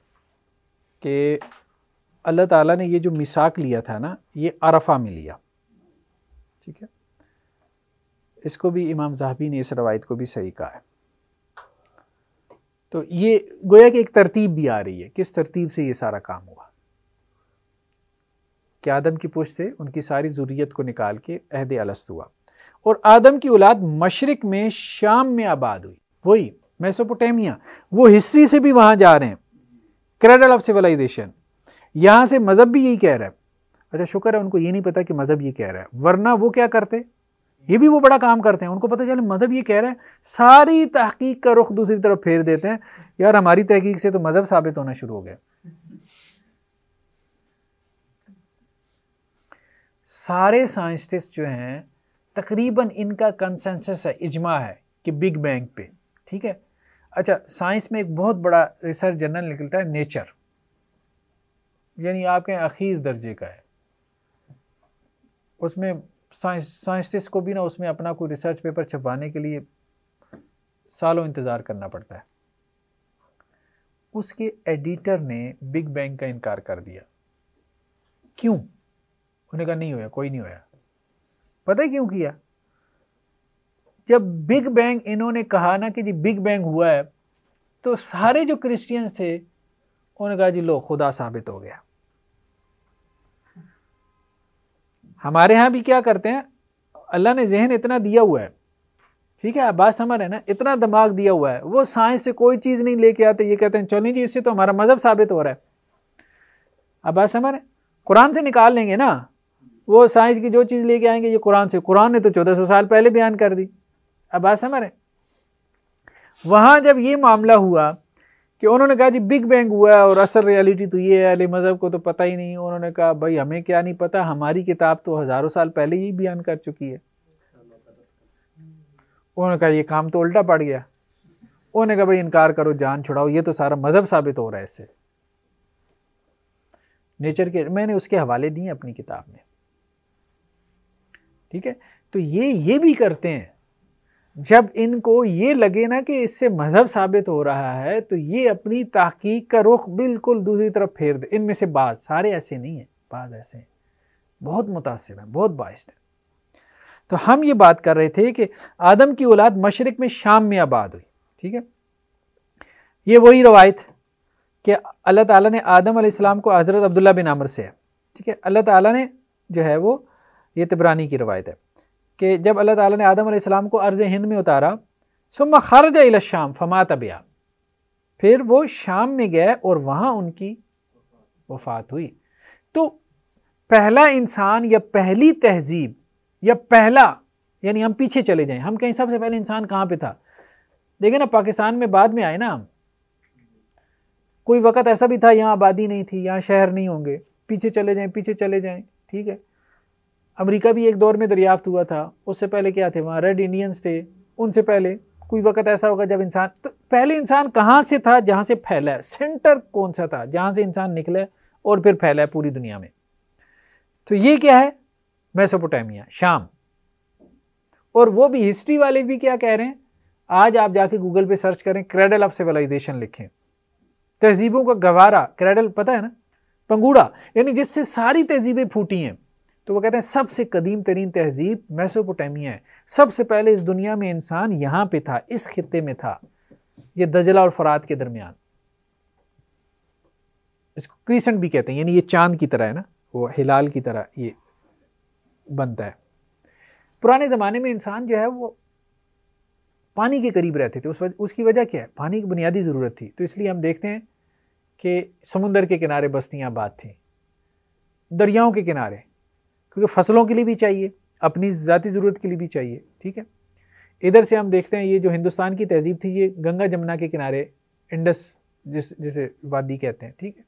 कि अल्लाह ताला ने ये जो मिसाक लिया था ना ये अरफा में लिया ठीक है इसको भी इमाम जहाबी ने इस रवायत को भी सही कहा है तो ये गोया कि एक तरतीब भी आ रही है किस तरतीब से ये सारा काम हुआ कि आदम की पुष्ट से उनकी सारी ज़रूरीत को निकाल के अहद अलस्त हुआ और आदम की औलाद मशरक में शाम में आबाद हुई वही मैसोपोटेमिया वो हिस्ट्री से भी वहाँ जा रहे हैं क्रेडल ऑफ सिविलाइजेशन यहाँ से मज़हब भी यही कह रहा है अच्छा शुक्र है उनको ये नहीं पता कि मज़हब ये कह रहा है वरना वो क्या करते ये भी वो बड़ा काम करते हैं उनको पता चले मज़हब ये कह रहे हैं सारी तहकीक का रुख दूसरी तरफ फेर देते हैं यार हमारी तहकीक से तो मज़हब साबित होना शुरू हो गया सारे साइंटिस्ट जो हैं तकरीबन इनका कंसेंसस है इजमा है कि बिग बैंग पे ठीक है अच्छा साइंस में एक बहुत बड़ा रिसर्च जर्नल निकलता है नेचर यानी आपके अखीर दर्जे का है उसमें साइंटिस्ट को भी ना उसमें अपना कोई रिसर्च पेपर छपवाने के लिए सालों इंतज़ार करना पड़ता है उसके एडिटर ने बिग बैंग का इनकार कर दिया क्यों उन्हें कहा नहीं होया कोई नहीं होया पता है क्यों किया जब बिग बैंग इन्होंने कहा ना कि जी बिग बैंग हुआ है तो सारे जो क्रिश्चियंस थे उन्होंने कहा जी लो खुदा साबित हो गया हमारे यहाँ भी क्या करते हैं अल्लाह ने जहन इतना दिया हुआ है ठीक है बात समझ है ना इतना दिमाग दिया हुआ है वो साइंस से कोई चीज़ नहीं लेके आते ये कहते हैं चलें जी इससे तो हमारा मज़हब साबित हो रहा है अब बात समझ रहे कुरान से निकाल लेंगे ना वो साइंस की जो चीज़ लेके आएंगे ये कुरान से कुरान ने तो चौदह सौ साल पहले बयान कर दी अब बात समझ रहे वहाँ जब ये मामला हुआ कि उन्होंने कहा जी बिग बैंग हुआ है और असल रियलिटी तो ये है अली मज़हब को तो पता ही नहीं उन्होंने कहा भाई हमें क्या नहीं पता हमारी किताब तो हज़ारों साल पहले ही बयान कर चुकी है उन्होंने कहा ये काम तो उल्टा पड़ गया उन्होंने कहा भाई इनकार करो जान छुड़ाओ ये तो सारा मज़हब साबित हो रहा है इससे नेचर के मैंने उसके हवाले दिए अपनी किताब में ठीक है तो ये ये भी करते हैं जब इनको ये लगे ना कि इससे मजहब साबित हो रहा है तो ये अपनी तहकीक का रुख बिल्कुल दूसरी तरफ फेर दे इनमें से बाज सारे ऐसे नहीं हैं बाज ऐसे हैं बहुत मुतासर हैं बहुत बाइस्ड हैं तो हम ये बात कर रहे थे कि आदम की औलाद मशरक़ में शाम में आबाद हुई ठीक है ये वही रवायत कि अल्लाह ताला ने आदम आसमाम को हज़रत अब्दुल्ला बिन आमर से है ठीक है अल्लाह ताला ने जो है वो ये तिबरानी की रवायत है कि जब अल्लाह ताला ने आदम आसमाम को अर्ज़ हिंद में उतारा सुम खरज इलाशाम फमा तबिया फिर वो शाम में गए और वहाँ उनकी वफात हुई तो पहला इंसान या पहली तहजीब या पहला यानी हम पीछे चले जाएं हम कहीं सबसे पहले इंसान कहाँ पे था देखें ना पाकिस्तान में बाद में आए ना हम कोई वक़्त ऐसा भी था यहाँ आबादी नहीं थी यहाँ शहर नहीं होंगे पीछे चले जाएं पीछे चले जाएं ठीक है अमेरिका भी एक दौर में दरियाफ्त हुआ था उससे पहले क्या थे वहाँ रेड इंडियंस थे उनसे पहले कोई वक्त ऐसा होगा जब इंसान तो पहले इंसान कहाँ से था जहाँ से फैला है सेंटर कौन सा था जहाँ से इंसान निकले और फिर फैला है पूरी दुनिया में तो ये क्या है मेसोपोटामिया शाम और वो भी हिस्ट्री वाले भी क्या कह रहे हैं आज आप जाके गूगल पे सर्च करें क्रेडल ऑफ सिविलाइजेशन लिखें तहजीबों का गवारा क्रेडल पता है ना पंगूड़ा यानी जिससे सारी तहजीबें फूटी हैं तो वो कहते हैं सबसे कदीम तरीन तहजीब मैसोपोटामिया है सबसे पहले इस दुनिया में इंसान यहाँ पे था इस खत्े में था ये दजला और फरात के दरमियान इसको क्रीसेंट भी कहते हैं यानी ये चांद की तरह है ना वो हिलाल की तरह ये बनता है पुराने ज़माने में इंसान जो है वो पानी के करीब रहते थे उस वज, उसकी वजह क्या है पानी की बुनियादी ज़रूरत थी तो इसलिए हम देखते हैं कि समुंदर के किनारे बस्तियाँ आबाद थी दरियाओं के किनारे क्योंकि फसलों के लिए भी चाहिए अपनी ज़ाती ज़रूरत के लिए भी चाहिए ठीक है इधर से हम देखते हैं ये जो हिंदुस्तान की तहजीब थी ये गंगा जमुना के किनारे इंडस जिस जिसे वादी कहते हैं ठीक है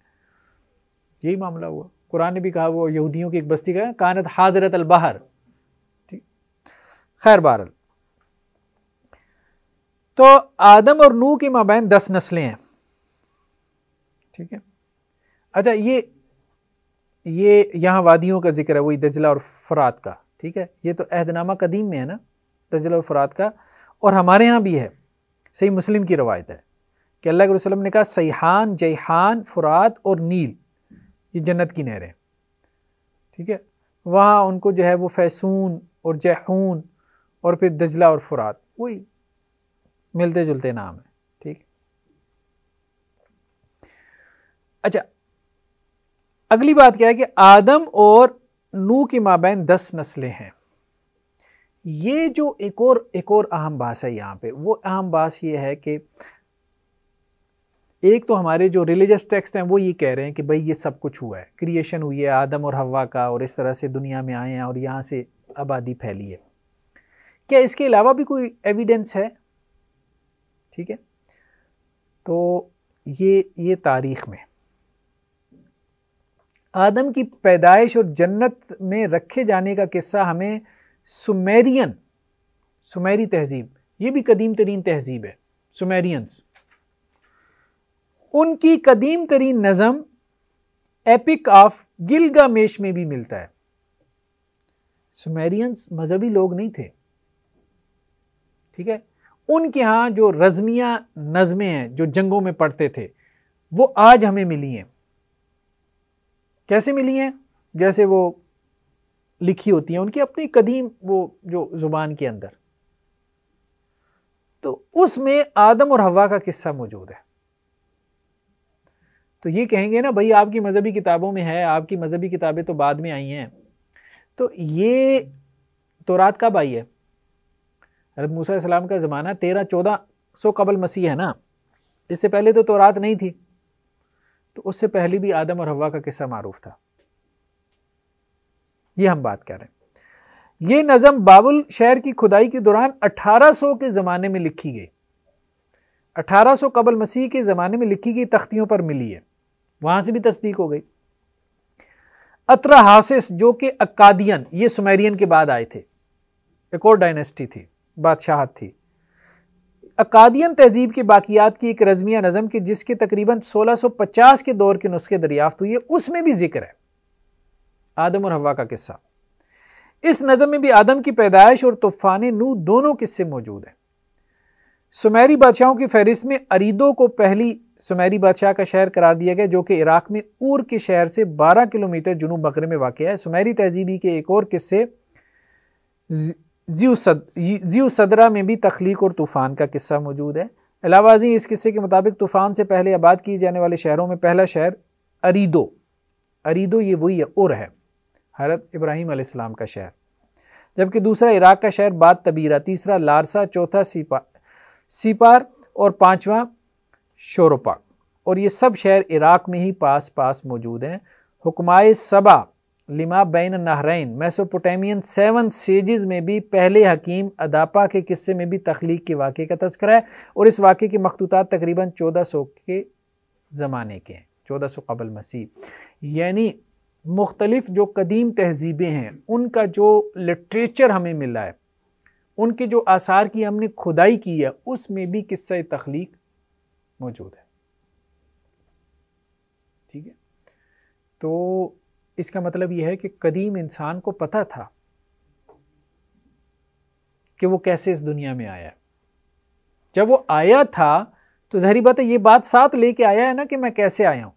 यही मामला हुआ कुरान ने भी कहा वो यहूदियों की एक बस्ती का कानत हाजरत अल बाहर ठीक खैर बहरल तो आदम और नू के माबैन दस नस्लें हैं ठीक है अच्छा ये ये यहाँ वादियों का जिक्र है वही दजला और फरात का ठीक है ये तो अहदनामा कदीम में है ना दजला और फरात का और हमारे यहाँ भी है सही मुस्लिम की रवायत है कि अल्लाह के वसलम ने कहा सयान जयहान फरात और नील ये जन्नत की नहरें ठीक है वहाँ उनको जो है वो फैसून और जहून और फिर दजला और फरात वही मिलते जुलते नाम है ठीक अच्छा अगली बात क्या है कि आदम और नू की माबेन दस नस्लें हैं ये जो एक और एक और अहम बास है यहाँ पे वो अहम बास ये है कि एक तो हमारे जो रिलीजियस टेक्स्ट हैं वो ये कह रहे हैं कि भाई ये सब कुछ हुआ है क्रिएशन हुई है आदम और हवा का और इस तरह से दुनिया में आए हैं और यहाँ से आबादी फैली है क्या इसके अलावा भी कोई एविडेंस है ठीक है तो ये ये तारीख़ में आदम की पैदाइश और जन्नत में रखे जाने का किस्सा हमें सुमेरियन सुमेरी तहजीब ये भी कदीम तरीन तहजीब है सुमेरियंस उनकी कदीम तरीन नज़म एपिक ऑफ गिलगामेश में भी मिलता है सुमेरियंस मज़हबी लोग नहीं थे ठीक है उनके यहाँ जो रज़मिया नज़में हैं जो जंगों में पढ़ते थे वो आज हमें मिली हैं कैसे मिली हैं जैसे वो लिखी होती हैं उनकी अपनी कदीम वो जो ज़ुबान के अंदर तो उसमें आदम और हवा का किस्सा मौजूद है तो ये कहेंगे ना भाई आपकी मज़हबी किताबों में है आपकी मज़हबी किताबें तो बाद में आई हैं तो ये तो रात कब आई है हरत मूसा का ज़माना तेरह चौदह सौ कबल मसीह है ना इससे पहले तो तौरात नहीं थी तो उससे पहले भी आदम और हवा का किस्सा मारूफ था ये हम बात कर रहे हैं ये नज़म बाबुल शहर की खुदाई के दौरान 1800 के ज़माने में लिखी गई 1800 कबल मसीह के ज़माने में लिखी गई तख्तियों पर मिली है वहां से भी तस्दीक हो गई अतरा हासिस जो कि अकादियन ये सुमेरियन के बाद आए थे एक और डायनेस्टी थी बादशाहत थी अकादियन तहजीब के बाकियात की एक रजमिया नज़म की जिसके तकरीबन 1650 के दौर के नुस्खे दरियाफ्त हुई है उसमें भी जिक्र है आदम और हवा का किस्सा इस नज़म में भी आदम की पैदाइश और तूफ़ान नू दोनों किस्से मौजूद हैं सुमेरी बादशाहों की फहरिस्त में अरीदो को पहली सुमेरी बादशाह का शहर करार दिया गया जो कि इराक में ऊर के शहर से 12 किलोमीटर जुनूब बकरे में वाक़ है सुमेरी तहजीबी के एक और किस्से जीव सद जीव सदरा में भी तख्लीक और तूफ़ान का किस्सा मौजूद है अलावा जी इस किस्से के मुताबिक तूफ़ान से पहले आबाद किए जाने वाले शहरों में पहला शहर अरीदो अरीदो ये वही उर है हरत इब्राहीम आसमाम का शहर जबकि दूसरा इराक़ का शहर बाद तबीरा तीसरा लारसा चौथा सीपा सीपार और पाँचवा शोरपा और ये सब शहर इराक़ में ही पास पास मौजूद हैं हुक्माए सबा लिमा बैन नहरैन मैसोपोटामियन सेवन सेजेस में भी पहले हकीम अदापा के किस्से में भी तख्लीक के वाक़े का तस्करा है और इस वाक़े के मखतूत तकरीबन चौदह सौ के ज़माने के हैं चौदह सौ कबल मसीह यानी मुख्तलिफ जो कदीम तहजीबें हैं उनका जो लिटरेचर हमें मिला है उनके जो आसार की हमने खुदाई की है उसमें भी किस्सा तख्लीक मौजूद है ठीक है तो इसका मतलब यह है कि कदीम इंसान को पता था कि वो कैसे इस दुनिया में आया जब वो आया था तो जहरी बात है ये बात साथ लेके आया है ना कि मैं कैसे आया हूं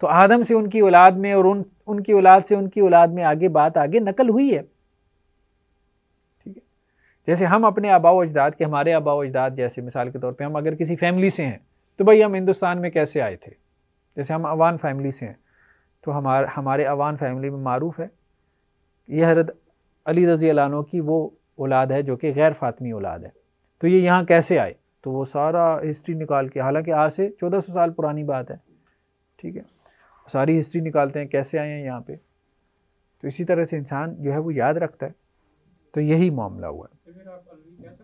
तो आदम से उनकी औलाद में और उन उनकी औलाद से उनकी औलाद में आगे बात आगे नकल हुई है ठीक है जैसे हम अपने आबाव अजदाद के हमारे आबाव अजदाद जैसे मिसाल के तौर पे हम अगर किसी फैमिली से हैं तो भाई हम हिंदुस्तान में कैसे आए थे जैसे हम अवान फैमिली से हैं तो हमारे हमारे अवान फैमिली में मरूफ है यह हजरत अली रज़ी अलानो की वो औलाद है जो कि गैर फ़ातमी औलाद है तो ये यहाँ कैसे आए तो वो सारा हिस्ट्री निकाल के हालांकि आज से चौदह सौ साल पुरानी बात है ठीक है सारी हिस्ट्री निकालते हैं कैसे आए हैं यहाँ पे तो इसी तरह से इंसान जो है वो याद रखता है तो यही मामला हुआ है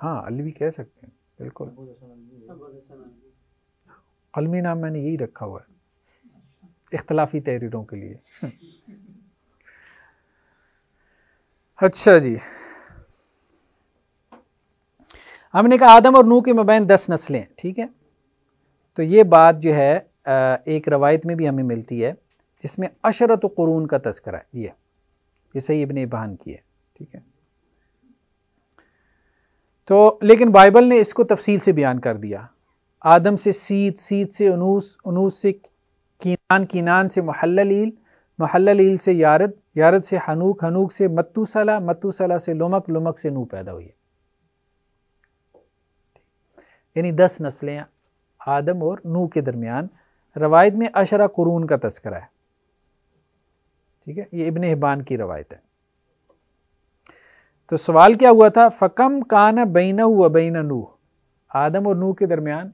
हाँ अलवी कह सकते हैं बिल्कुल हाँ, अच्छा अलमी नाम मैंने यही रखा हुआ है इख्तलाफी तहरीरों के लिए अच्छा जी हमने कहा आदम और नू के मबैन दस नस्लें ठीक है तो ये बात जो है एक रवायत में भी हमें मिलती है जिसमें अशरत क़रून का तस्करा है ये ये सही इबन बहान की है ठीक है तो लेकिन बाइबल ने इसको तफसील से बयान कर दिया आदम से सीत सीत से अनूस अनूस से कीनान कीनान से महल्लील महल्लील से यारद यारद से हनूक हनूक से मत्तूसला मत्तूसला से लोमक लोमक से नू पैदा हुई यानी दस नस्लें आदम और नू के दरमियान रवायत में अशरा कुरून का तस्करा है ठीक है ये इबन हिबान की रवायत है तो सवाल क्या हुआ था फ़कम कान बैन हुआ बैन नूह आदम और नूह के दरमियान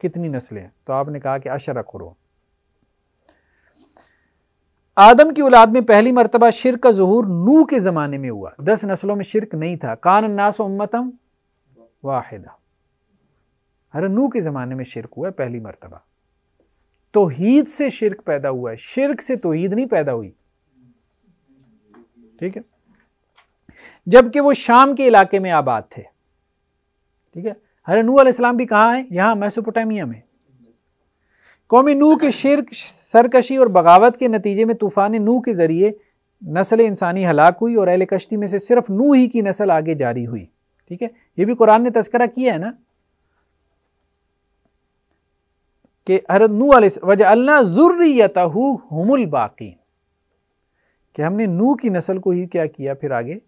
कितनी नस्लें हैं तो आपने कहा कि अशरा कुरून आदम की औलाद में पहली मरतबा शिर का जहूर नू के ज़माने में हुआ दस नस्लों में शिरक नहीं था कान नास उम्मतम वाहिदा अरे नू के ज़माने में शिरक हुआ पहली मरतबा तोहीद से शिरक पैदा हुआ है शिरक से तोहीद नहीं पैदा हुई ठीक है जबकि वो शाम के इलाके में आबाद थे ठीक है हरे नू आसलाम भी कहाँ है यहाँ मैसोपोटामिया में कौमी नू के शिर सरकशी और बगावत के नतीजे में तूफ़ान नू के ज़रिए नस्ल इंसानी हलाक हुई और अहल कश्ती में से सिर्फ नू ही की नस्ल आगे जारी हुई ठीक है ये भी कुरान ने तस्करा किया है ना कि हरत नू वजह अल्लाह ज़ुर्रियत हमुल बाकी कि हमने नू की नस्ल को ही क्या किया फिर आगे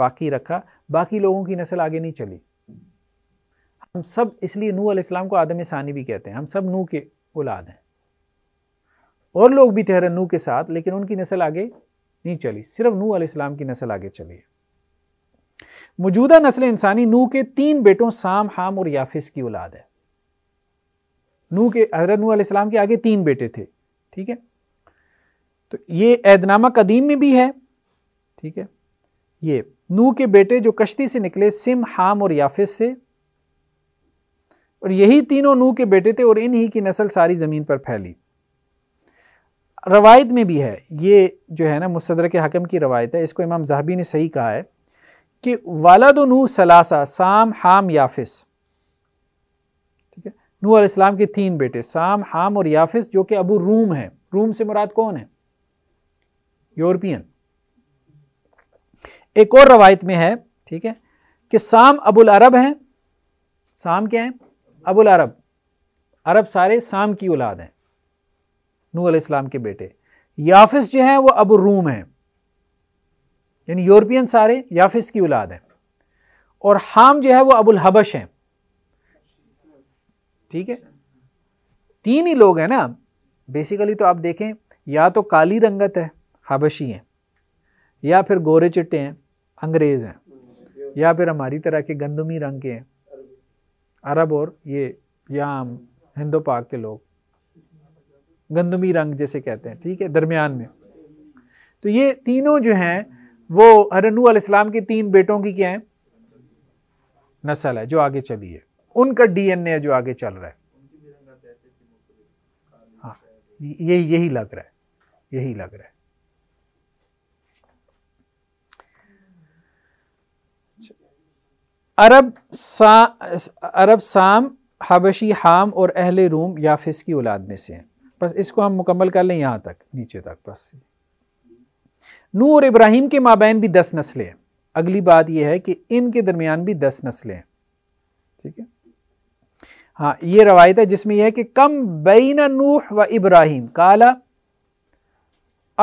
बाकी रखा बाकी लोगों की नस्ल आगे नहीं चली हम सब इसलिए नू अलैहिस्सलाम को आदम सानी भी कहते हैं हम सब नू के औलाद हैं और लोग भी थे नू के साथ लेकिन उनकी नस्ल आगे नहीं चली सिर्फ नू अलैहिस्सलाम की नस्ल आगे चली मौजूदा नस्ल इंसानी नू के तीन बेटों साम हाम और याफिस की औलाद है नू के हजरत नू अलैहिस्सलाम के आगे तीन बेटे थे ठीक है तो ये ऐदनामा कदीम में भी है ठीक है ये नू के बेटे जो कश्ती से निकले सिम हाम और याफिस से और यही तीनों नू के बेटे थे और इन्हीं की नस्ल सारी ज़मीन पर फैली रवायत में भी है ये जो है ना मुसदर के हकम की रवायत है इसको इमाम जहाबी ने सही कहा है कि वालद नू सलासा साम हाम याफिस ठीक है नू इस्लाम के तीन बेटे साम हाम और याफिस जो कि अबू रूम है रूम से मुराद कौन है यूरोपियन एक और रवायत में है ठीक है कि साम अबुल अरब हैं साम क्या हैं अबुल अरब अरब सारे शाम की औलाद हैं नू अलैहिस्सलाम के बेटे याफिस जो हैं वो अबू रूम हैं यानी यूरोपियन सारे याफिस की औलाद हैं और हाम जो है वो अबुल हबश हैं ठीक है तीन ही लोग हैं ना बेसिकली तो आप देखें या तो काली रंगत है हबशी हैं या फिर गोरे चिट्टे हैं अंग्रेज़ हैं या फिर हमारी तरह के गंदमी रंग के हैं अरब और ये याम हिंदो पाक के लोग गंदमी रंग जैसे कहते हैं ठीक है दरमियान में तो ये तीनों जो हैं वो हरनू अलैहिस्सलाम के तीन बेटों की क्या है नस्ल है जो आगे चली है उनका डीएनए जो आगे चल रहा है हाँ यही यही लग रहा है यही लग रहा है अरब सा अरब साम हबशी हाम और अहल रूम याफिस की औलाद में से हैं बस इसको हम मुकम्मल कर लें यहाँ तक नीचे तक बस नू और इब्राहिम के माबेन भी दस नस्लें हैं अगली बात यह है कि इनके दरमियान भी दस नस्लें हैं ठीक है हाँ ये रवायत है जिसमें यह है कि कम बैना नूह व इब्राहिम काला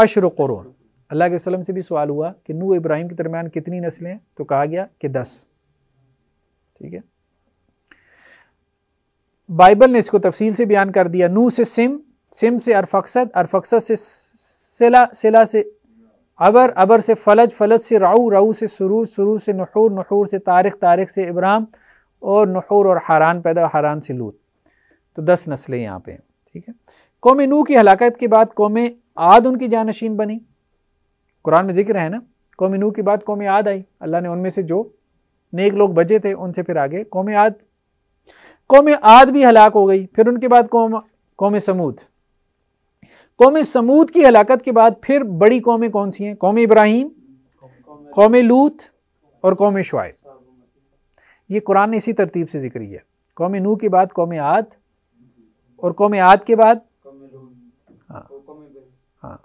अशर क़ुरून अल्लाह के वसलम से भी सवाल हुआ कि नू इब्राहिम के दरमियान कितनी नस्लें हैं तो कहा गया कि दस ठीक है बाइबल ने इसको तफसील से बयान कर दिया नू से सिम सिम से अरफक्सद अरफक्सद से सिला सिला से अबर अबर से फलज फलज से राऊ राऊ से सुरू सुरू से नहूर नहूर से तारिक तारिक से इब्राम और नहूर और हारान पैदा हारान से लूत तो दस नस्लें यहाँ पे ठीक है कौम नू की हलाकत के बाद कौम आद उनकी जानशीन बनी कुरान में जिक्र है ना कौम नू के बाद कौम आद आई अल्लाह ने उनमें से जो नेक लोग बचे थे उनसे फिर आगे कौम आद कौम आद भी हलाक हो गई फिर उनके बाद कौम कौम समूद कौम समूद की हलाकत के बाद फिर बड़ी कौमें कौन सी हैं कौम इब्राहिम कौम लूत और कौम शुआब ये कुरान ने इसी तरतीब से जिक्र किया कौम नू के बाद कौम आद और कौम आद के बाद हाँ, हाँ,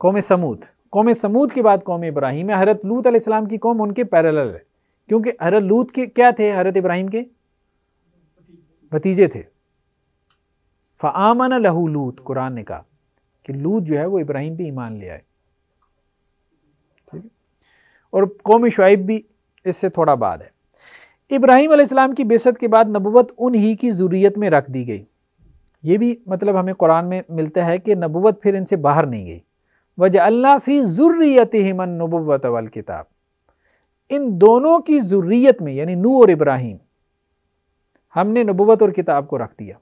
कौम समूद कौम समूद के बाद कौम इब्राहिम हरत लूत अलैहिस्सलाम की कौम उनके पैरल है क्योंकि हरत लूत के क्या थे हरत इब्राहिम के भतीजे थे फ़ामन लहू लूत कुरान ने कहा कि लूत जो है वो इब्राहिम पे ईमान ले आए ठीक है और कौम शुआब भी इससे थोड़ा बाद है इब्राहिम आसमाम की बेसत के बाद नबूत उन ही की ज़रूरीत में रख दी गई ये भी मतलब हमें कुरान में मिलता है कि नबूत फिर इनसे बाहर नहीं गई वजह अल्लाह फ़ी ज़ुर्रियत हिमन नबूत वल किताब इन दोनों की जरूरीत में यानी नू और इब्राहिम हमने नबूत और किताब को रख दिया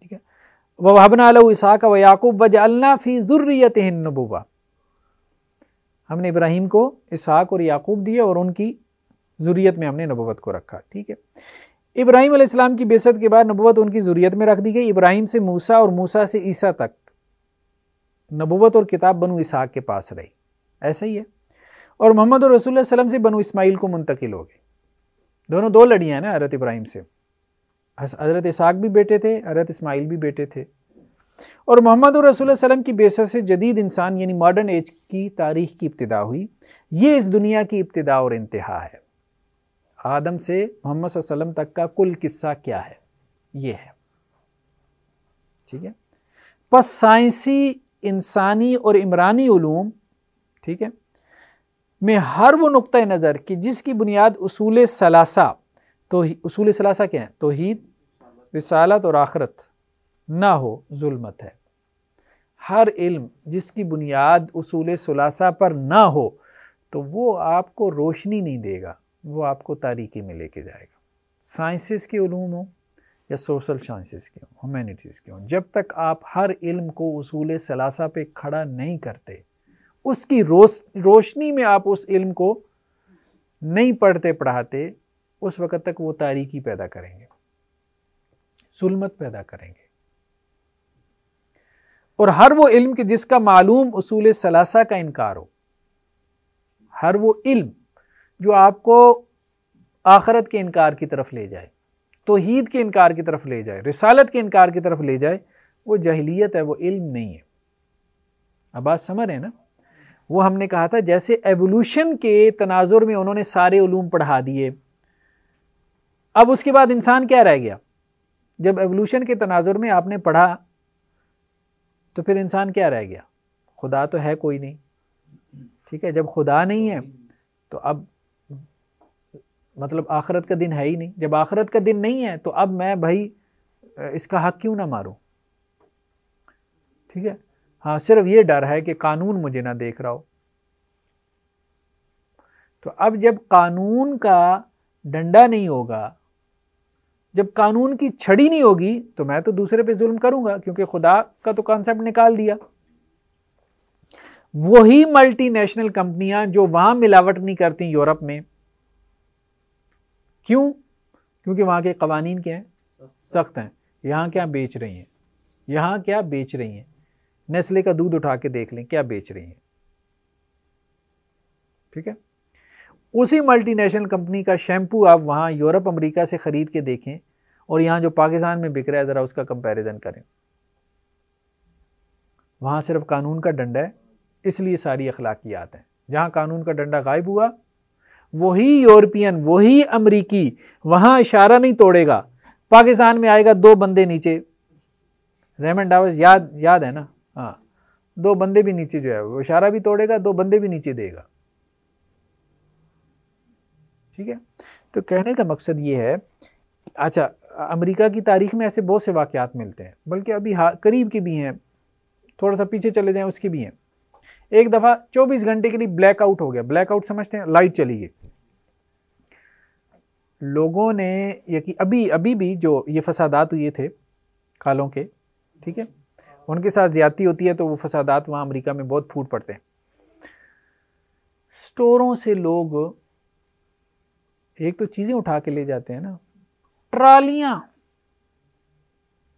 ठीक है वहबना इसाक व याकूब व जालना फ़ी जरूरीत नबूबा हमने इब्राहिम को इसहाक और याकूब दिए और उनकी जरूरीत में हमने नबूत को रखा ठीक है इब्राहिम अलैहिस्सलाम की बेसत के बाद नबूत उनकी ज़ुरियत में रख दी गई इब्राहिम से मूसा और मूसा से ईसा तक नबूत और किताब बनु इसहाक के पास रही ऐसा ही है और मोहम्मद और रसूल वसलम से बनू इसमाइल को मुंतकिल हो गए दोनों दो लड़ियाँ ना हरत इब्राहिम से हज़रत इसाक भी बेटे थे हरत इसमाइल भी बेटे थे और मोहम्मद और रसूल वसलम की बेस से जदीद इंसान यानी मॉडर्न एज की तारीख की इब्तदा हुई ये इस दुनिया की इब्तदा और इंतहा है आदम से मोहम्मद वसलम तक का कुल किस्सा क्या है ये है ठीक है बस साइंसी इंसानी और इमरानी ूम ठीक है में हर वो नुक़ नज़र कि जिसकी बुनियाद असूल सलासा तो असूल सलासा क्या है तोहद रसालत और आखरत ना हो जुलमत है हर इल्म जिसकी बुनियाद असूल सलासा पर ना हो तो वो आपको रोशनी नहीं देगा वो आपको तारीकी में लेके जाएगा साइंसेस के ूम हो या सोशल साइंसेस के हों ह्यूमैनिटीज़ के हों जब तक आप हर इल्म को असूल सलासा पे खड़ा नहीं करते उसकी रोश रोशनी में आप उस इल्म को नहीं पढ़ते पढ़ाते उस वक़्त तक वो तारीखी पैदा करेंगे सुलमत पैदा करेंगे और हर वो इल्म के जिसका मालूम उसूल सलासा का इनकार हो हर वो इल्म जो आपको आखरत के इनकार की तरफ ले जाए तोहीद के इनकार की तरफ ले जाए रिसालत के इनकार की तरफ ले जाए वो जहलीत है वो इल्म नहीं है अब बात समझ रहे हैं ना वो हमने कहा था जैसे एवोल्यूशन के तनाजुर में उन्होंने सारे ूम पढ़ा दिए अब उसके बाद इंसान क्या रह गया जब एवोल्यूशन के तनाजुर में आपने पढ़ा तो फिर इंसान क्या रह गया खुदा तो है कोई नहीं ठीक है जब खुदा नहीं है तो अब मतलब आखरत का दिन है ही नहीं जब आखरत का दिन नहीं है तो अब मैं भाई इसका हक क्यों ना मारूं ठीक है हाँ सिर्फ ये डर है कि कानून मुझे ना देख रहा हो तो अब जब कानून का डंडा नहीं होगा जब कानून की छड़ी नहीं होगी तो मैं तो दूसरे पे जुल्म करूंगा क्योंकि खुदा का तो कॉन्सेप्ट निकाल दिया वही मल्टीनेशनल कंपनियां जो वहां मिलावट नहीं करती यूरोप में क्यों क्योंकि वहां के कवानीन क्या हैं सख्त हैं यहां क्या बेच रही हैं यहां क्या बेच रही हैं नेस्ले का दूध उठा के देख लें क्या बेच रही हैं ठीक है उसी मल्टीनेशनल कंपनी का शैम्पू आप वहाँ यूरोप अमेरिका से ख़रीद के देखें और यहाँ जो पाकिस्तान में बिक रहा है ज़रा उसका कंपैरिजन करें वहाँ सिर्फ कानून का डंडा है इसलिए सारी अखलाकियात हैं जहाँ कानून का डंडा गायब हुआ वही यूरोपियन वही अमरीकी वहाँ इशारा नहीं तोड़ेगा पाकिस्तान में आएगा दो बंदे नीचे रेमन डावस याद याद है ना हाँ दो बंदे भी नीचे जो है वो इशारा भी तोड़ेगा दो बंदे भी नीचे देगा ठीक है तो कहने का मकसद ये है अच्छा अमेरिका की तारीख में ऐसे बहुत से वाक़ात मिलते हैं बल्कि अभी करीब के भी हैं थोड़ा सा पीछे चले जाएं उसके भी हैं एक दफ़ा 24 घंटे के लिए ब्लैकआउट हो गया ब्लैकआउट समझते हैं लाइट चली गई लोगों ने यकी अभी अभी भी जो ये फसादात हुए थे कालों के ठीक है उनके साथ ज़्यादती होती है तो वो फसादात वहाँ अमरीका में बहुत फूट पड़ते हैं स्टोरों से लोग एक तो चीज़ें उठा के ले जाते हैं ना ट्रालियाँ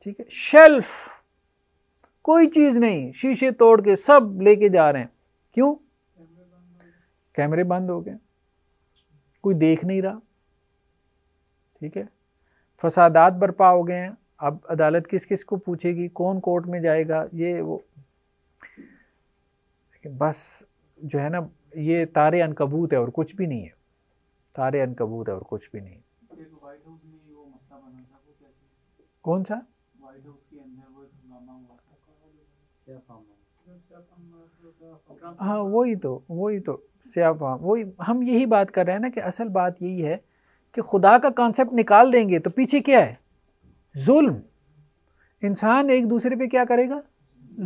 ठीक है शेल्फ कोई चीज़ नहीं शीशे तोड़ के सब लेके जा रहे हैं क्यों कैमरे बंद हो गए कोई देख नहीं रहा ठीक है फसादात बर्पा हो गए हैं अब अदालत किस किस को पूछेगी कौन कोर्ट में जाएगा ये वो बस जो है ना ये तारे अनकबूत है और कुछ भी नहीं है तारे अनकबूत है और कुछ भी नहीं कौन सा हाँ वही तो वही तो सियाफ वही हम यही बात कर रहे हैं ना कि असल बात यही है कि खुदा का कॉन्सेप्ट निकाल देंगे तो पीछे क्या है जुल्म इंसान एक दूसरे पे क्या करेगा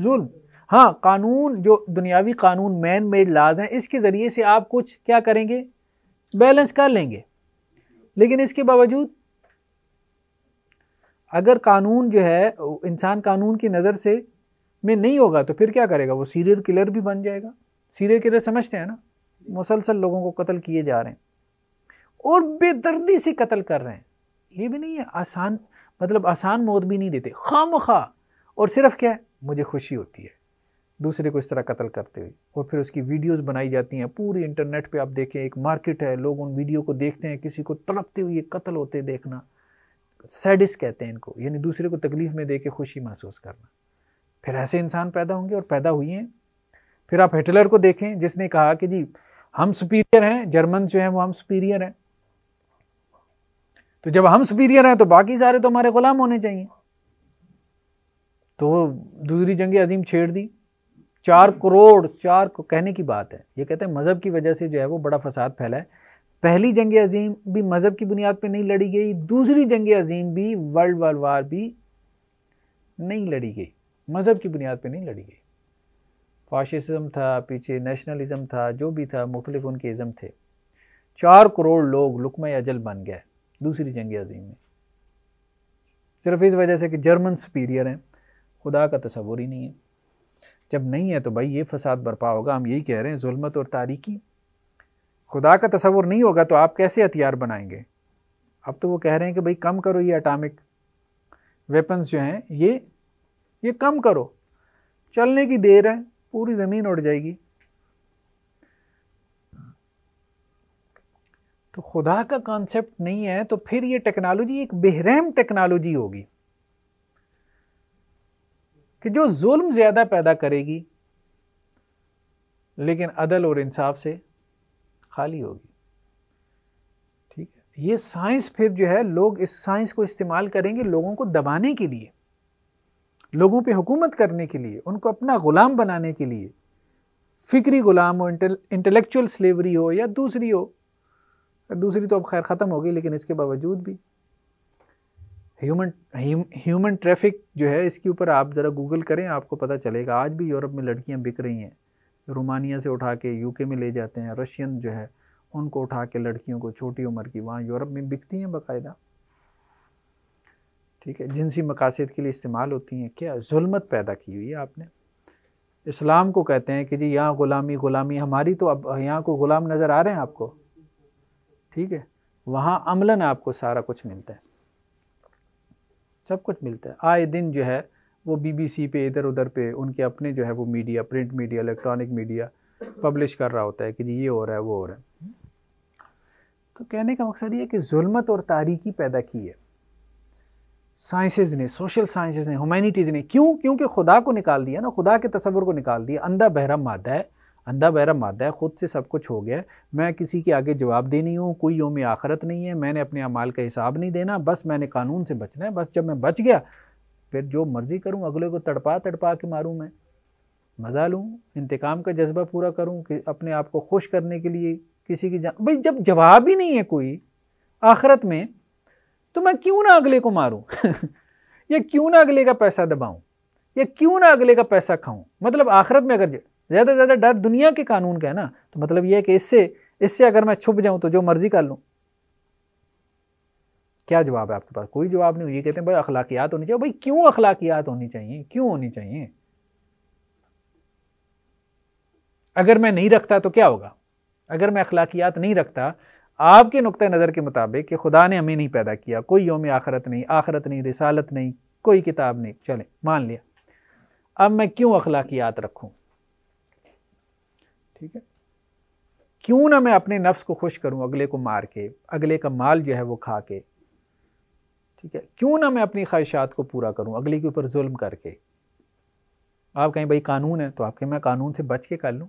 जुल्म हाँ कानून जो दुनियावी कानून मैन मेड लाज हैं इसके ज़रिए से आप कुछ क्या करेंगे बैलेंस कर लेंगे लेकिन इसके बावजूद अगर कानून जो है इंसान कानून की नज़र से में नहीं होगा तो फिर क्या करेगा वो सीरियल किलर भी बन जाएगा सीरियल किलर समझते हैं ना मुसलसल लोगों को कत्ल किए जा रहे हैं और बेदर्दी से कत्ल कर रहे हैं ये भी नहीं है आसान मतलब आसान मौत भी नहीं देते खाम खा और सिर्फ क्या है मुझे खुशी होती है दूसरे को इस तरह कत्ल करते हुए और फिर उसकी वीडियोस बनाई जाती हैं पूरी इंटरनेट पे आप देखें एक मार्केट है लोग उन वीडियो को देखते हैं किसी को तड़पते हुए कत्ल होते देखना सैडिस कहते हैं इनको यानी दूसरे को तकलीफ़ में दे के खुशी महसूस करना फिर ऐसे इंसान पैदा होंगे और पैदा हुई हैं फिर आप हिटलर को देखें जिसने कहा कि जी हम सुपीरियर हैं जर्मन जो हैं वो हम सुपीरियर हैं तो जब हम सुपीरियर हैं तो बाकी सारे तो हमारे गुलाम होने चाहिए तो दूसरी जंग अजीम छेड़ दी चार करोड़ चार को कहने की बात है ये कहते हैं मज़हब की वजह से जो है वो बड़ा फसाद फैला है पहली जंग अजीम भी मज़हब की बुनियाद पर नहीं लड़ी गई दूसरी जंग अजीम भी वर्ल्ड वार वार भी नहीं लड़ी गई मज़हब की बुनियाद पर नहीं लड़ी गई फाशिज़म था पीछे नेशनलिज़म था जो भी था मुख्तलिफ उनके इज़म थे चार करोड़ लोग लुकमय अजल बन गए दूसरी जंग अजीम में सिर्फ इस वजह से कि जर्मन सुपीरियर हैं खुदा का तस्वुर ही नहीं है जब नहीं है तो भाई ये फसाद बर्पा होगा हम यही कह रहे हैं जुल्मत और तारीकी खुदा का तस्वुर नहीं होगा तो आप कैसे हथियार बनाएंगे अब तो वो कह रहे हैं कि भाई कम करो ये अटामिक वेपन्स जो हैं ये ये कम करो चलने की देर है पूरी ज़मीन उड़ जाएगी तो खुदा का कॉन्सेप्ट नहीं है तो फिर ये टेक्नोलॉजी एक बेहरम टेक्नोलॉजी होगी कि जो जुल्म ज़्यादा पैदा करेगी लेकिन अदल और इंसाफ से खाली होगी ठीक है ये साइंस फिर जो है लोग इस साइंस को इस्तेमाल करेंगे लोगों को दबाने के लिए लोगों पे हुकूमत करने के लिए उनको अपना ग़ुलाम बनाने के लिए फ़िक्री ग़ुलाम हो इंटेलेक्चुअल स्लेवरी हो या दूसरी हो दूसरी तो अब खैर ख़त्म हो गई लेकिन इसके बावजूद भी ह्यूमन ह्यूमन ट्रैफिक जो है इसके ऊपर आप ज़रा गूगल करें आपको पता चलेगा आज भी यूरोप में लड़कियां बिक रही हैं रोमानिया से उठा के यूके में ले जाते हैं रशियन जो है उनको उठा के लड़कियों को छोटी उम्र की वहाँ यूरोप में बिकती हैं बाकायदा ठीक है जिनसी मकासद के लिए इस्तेमाल होती हैं क्या जुलमत पैदा की हुई है आपने इस्लाम को कहते हैं कि जी यहाँ ग़ुलामी ग़ुलामी हमारी तो अब यहाँ को ग़ुलाम नज़र आ रहे हैं आपको ठीक है वहाँ अमलन आपको सारा कुछ मिलता है सब कुछ मिलता है आए दिन जो है वो बीबीसी पे इधर उधर पे उनके अपने जो है वो media print media electronic media publish कर रहा होता है कि जी ये हो रहा है वो हो रहा है तो कहने का मकसद ये कि जुल्मत और तारीकी पैदा की है साइंसेज ने सोशल साइंसेज ने ह्यूमैनिटीज़ ने क्यों क्योंकि खुदा को निकाल दिया ना खुदा के तस्वर को निकाल दिया अंधा बहरा मादा है अंधा बहरा मादा है ख़ुद से सब कुछ हो गया मैं किसी के आगे जवाब दे नहीं हूँ कोई योम आखरत नहीं है मैंने अपने अमाल का हिसाब नहीं देना बस मैंने कानून से बचना है बस जब मैं बच गया फिर जो मर्ज़ी करूँ अगले को तड़पा तड़पा के मारूँ मैं मज़ा लूँ इंतकाम का जज्बा पूरा करूँ कि अपने आप को खुश करने के लिए किसी की जान भाई जब जवाब ही नहीं है कोई आखरत में तो मैं क्यों ना अगले को मारूँ या क्यों ना अगले का पैसा दबाऊँ या क्यों ना अगले का पैसा खाऊँ मतलब आखरत में अगर ज़्यादा से ज़्यादा डर दुनिया के कानून का है ना तो मतलब यह है कि इससे इससे अगर मैं छुप जाऊँ तो जो मर्ज़ी कर लूँ क्या जवाब है आपके पास कोई जवाब नहीं ये कहते हैं भाई अखलाकियात होनी चाहिए भाई क्यों अखलाकियात होनी चाहिए क्यों होनी चाहिए अगर मैं नहीं रखता तो क्या होगा अगर मैं अखलाकियात नहीं रखता आपके नुक़ नज़र के मुताबिक कि खुदा ने हमें नहीं पैदा किया कोई योम आखरत नहीं आखरत नहीं रिसालत नहीं कोई किताब नहीं चले मान लिया अब मैं क्यों अखलाकियात रखूँ ठीक है क्यों ना मैं अपने नफ्स को खुश करूं अगले को मार के अगले का माल जो है वो खा के ठीक है क्यों ना मैं अपनी ख्वाहिशात को पूरा करूं अगले के ऊपर जुल्म करके आप कहें भाई कानून है तो आप कहें मैं कानून से बच के कर लूं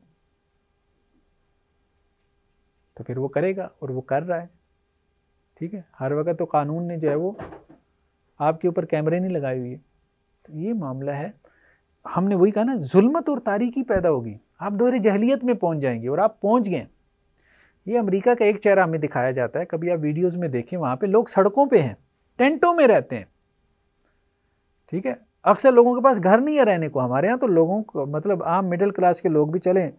तो फिर वो करेगा और वो कर रहा है ठीक है हर वक्त तो कानून ने जो है वो आपके ऊपर कैमरे नहीं लगाए हुए तो ये मामला है हमने वही कहा ना जुल्मत और तारीकी पैदा होगी आप दोहरी जहलीत में पहुंच जाएंगे और आप पहुंच गए ये अमेरिका का एक चेहरा हमें दिखाया जाता है कभी आप वीडियोस में देखें वहाँ पे लोग सड़कों पे हैं टेंटों में रहते हैं ठीक है अक्सर लोगों के पास घर नहीं है रहने को हमारे यहाँ तो लोगों को मतलब आम मिडिल क्लास के लोग भी चलें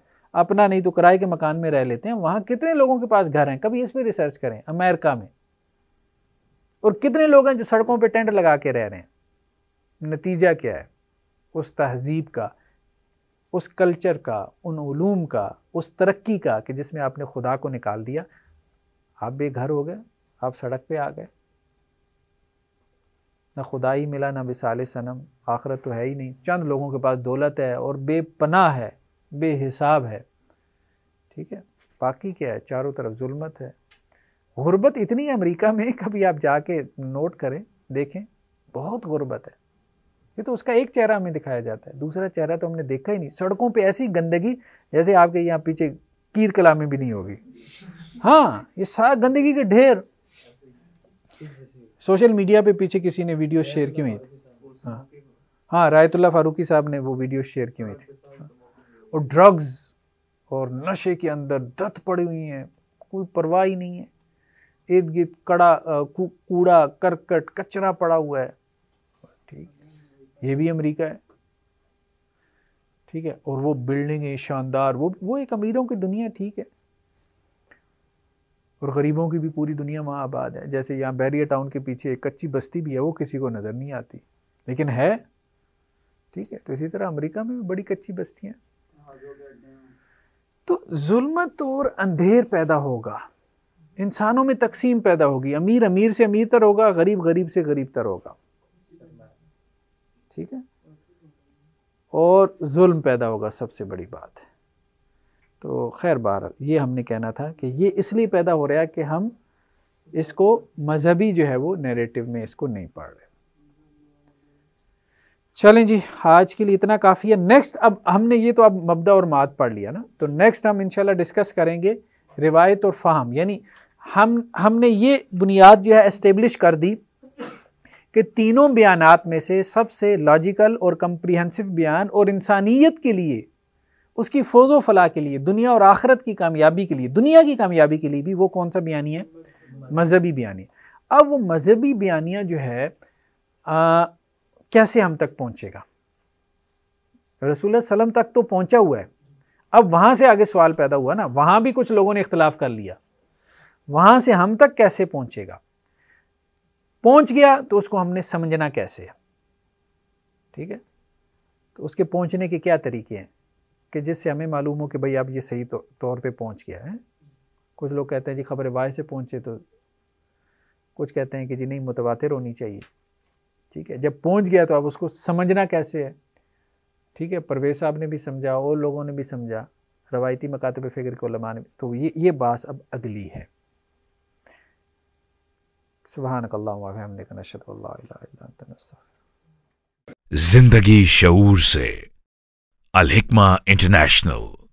अपना नहीं तो किराए के मकान में रह लेते हैं वहाँ कितने लोगों के पास घर हैं कभी इस पर रिसर्च करें अमेरिका में और कितने लोग हैं जो सड़कों पर टेंट लगा के रह रहे हैं नतीजा क्या है उस तहजीब का उस कल्चर का उन उलूम का उस तरक्की का कि जिसमें आपने खुदा को निकाल दिया आप बेघर हो गए आप सड़क पे आ गए ना खुदाई मिला ना विसाल सनम आखरत तो है ही नहीं चंद लोगों के पास दौलत है और बेपनाह है बेहिसाब है ठीक है बाकी क्या है चारों तरफ जुल्मत है गुर्बत इतनी अमेरिका में कभी आप जाके नोट करें देखें बहुत गुर्बत है ये तो उसका एक चेहरा हमें दिखाया जाता है दूसरा चेहरा तो हमने देखा ही नहीं सड़कों पे ऐसी गंदगी जैसे आपके यहाँ पीछे कीर कला में भी नहीं होगी हाँ ये सारा गंदगी के ढेर सोशल मीडिया पे पीछे किसी ने वीडियो शेयर की हुई थी हाँ हाँ रायतुल्ला फारूकी साहब ने वो वीडियो शेयर की हुई थी और ड्रग्स और नशे के अंदर दत्त पड़ी हुई हैं कोई परवाह ही नहीं है इर्द गिर्द कड़ा कूड़ा करकट कचरा पड़ा हुआ है ये भी अमेरिका है ठीक है और वो बिल्डिंग है शानदार वो वो एक अमीरों की दुनिया ठीक है और गरीबों की भी पूरी दुनिया वहाँ आबाद है जैसे यहाँ बैरिया टाउन के पीछे एक कच्ची बस्ती भी है वो किसी को नज़र नहीं आती लेकिन है ठीक है तो इसी तरह अमेरिका में भी बड़ी कच्ची बस्तियाँ तो जुल्मत और अंधेर पैदा होगा इंसानों में तकसीम पैदा होगी अमीर अमीर से अमीर तर होगा गरीब गरीब से गरीब तर होगा ठीक है और जुल्म पैदा होगा सबसे बड़ी बात है तो खैर बार ये हमने कहना था कि ये इसलिए पैदा हो रहा है कि हम इसको मजहबी जो है वो नैरेटिव में इसको नहीं पढ़ रहे चलें जी आज के लिए इतना काफ़ी है नेक्स्ट अब हमने ये तो अब मबदा और मात पढ़ लिया ना तो नेक्स्ट हम इंशाल्लाह डिस्कस करेंगे रिवायत और फाहम यानी हम हमने ये बुनियाद जो है एस्टेब्लिश कर दी कि तीनों बयान में से सबसे लॉजिकल और कम्प्रीहसिव बयान और इंसानियत के लिए उसकी फौजो फलाह के लिए दुनिया और आखरत की कामयाबी के लिए दुनिया की कामयाबी के लिए भी वो कौन सा बयानी है मजहबी बयानी अब वो मजहबी बयानिया जो है आ, कैसे हम तक पहुँचेगा रसूल सलम तक तो पहुँचा हुआ है अब वहाँ से आगे सवाल पैदा हुआ ना वहाँ भी कुछ लोगों ने इख्तलाफ कर लिया वहाँ से हम तक कैसे पहुँचेगा पहुंच गया तो उसको हमने समझना कैसे है ठीक है तो उसके पहुंचने के क्या तरीके हैं कि जिससे हमें मालूम हो कि भाई आप ये सही तो, तौर पे पहुंच गया है कुछ लोग कहते हैं जी खबर वाय से पहुंचे तो कुछ कहते हैं कि जी नहीं मुतवातर होनी चाहिए ठीक है जब पहुंच गया तो आप उसको समझना कैसे है ठीक है परवेज साहब ने भी समझा और लोगों ने भी समझा रवायती मकातब फ़िक्र को लमा ने तो ये ये बात अब अगली है जिंदगी शूर से अलहिकमा इंटरनेशनल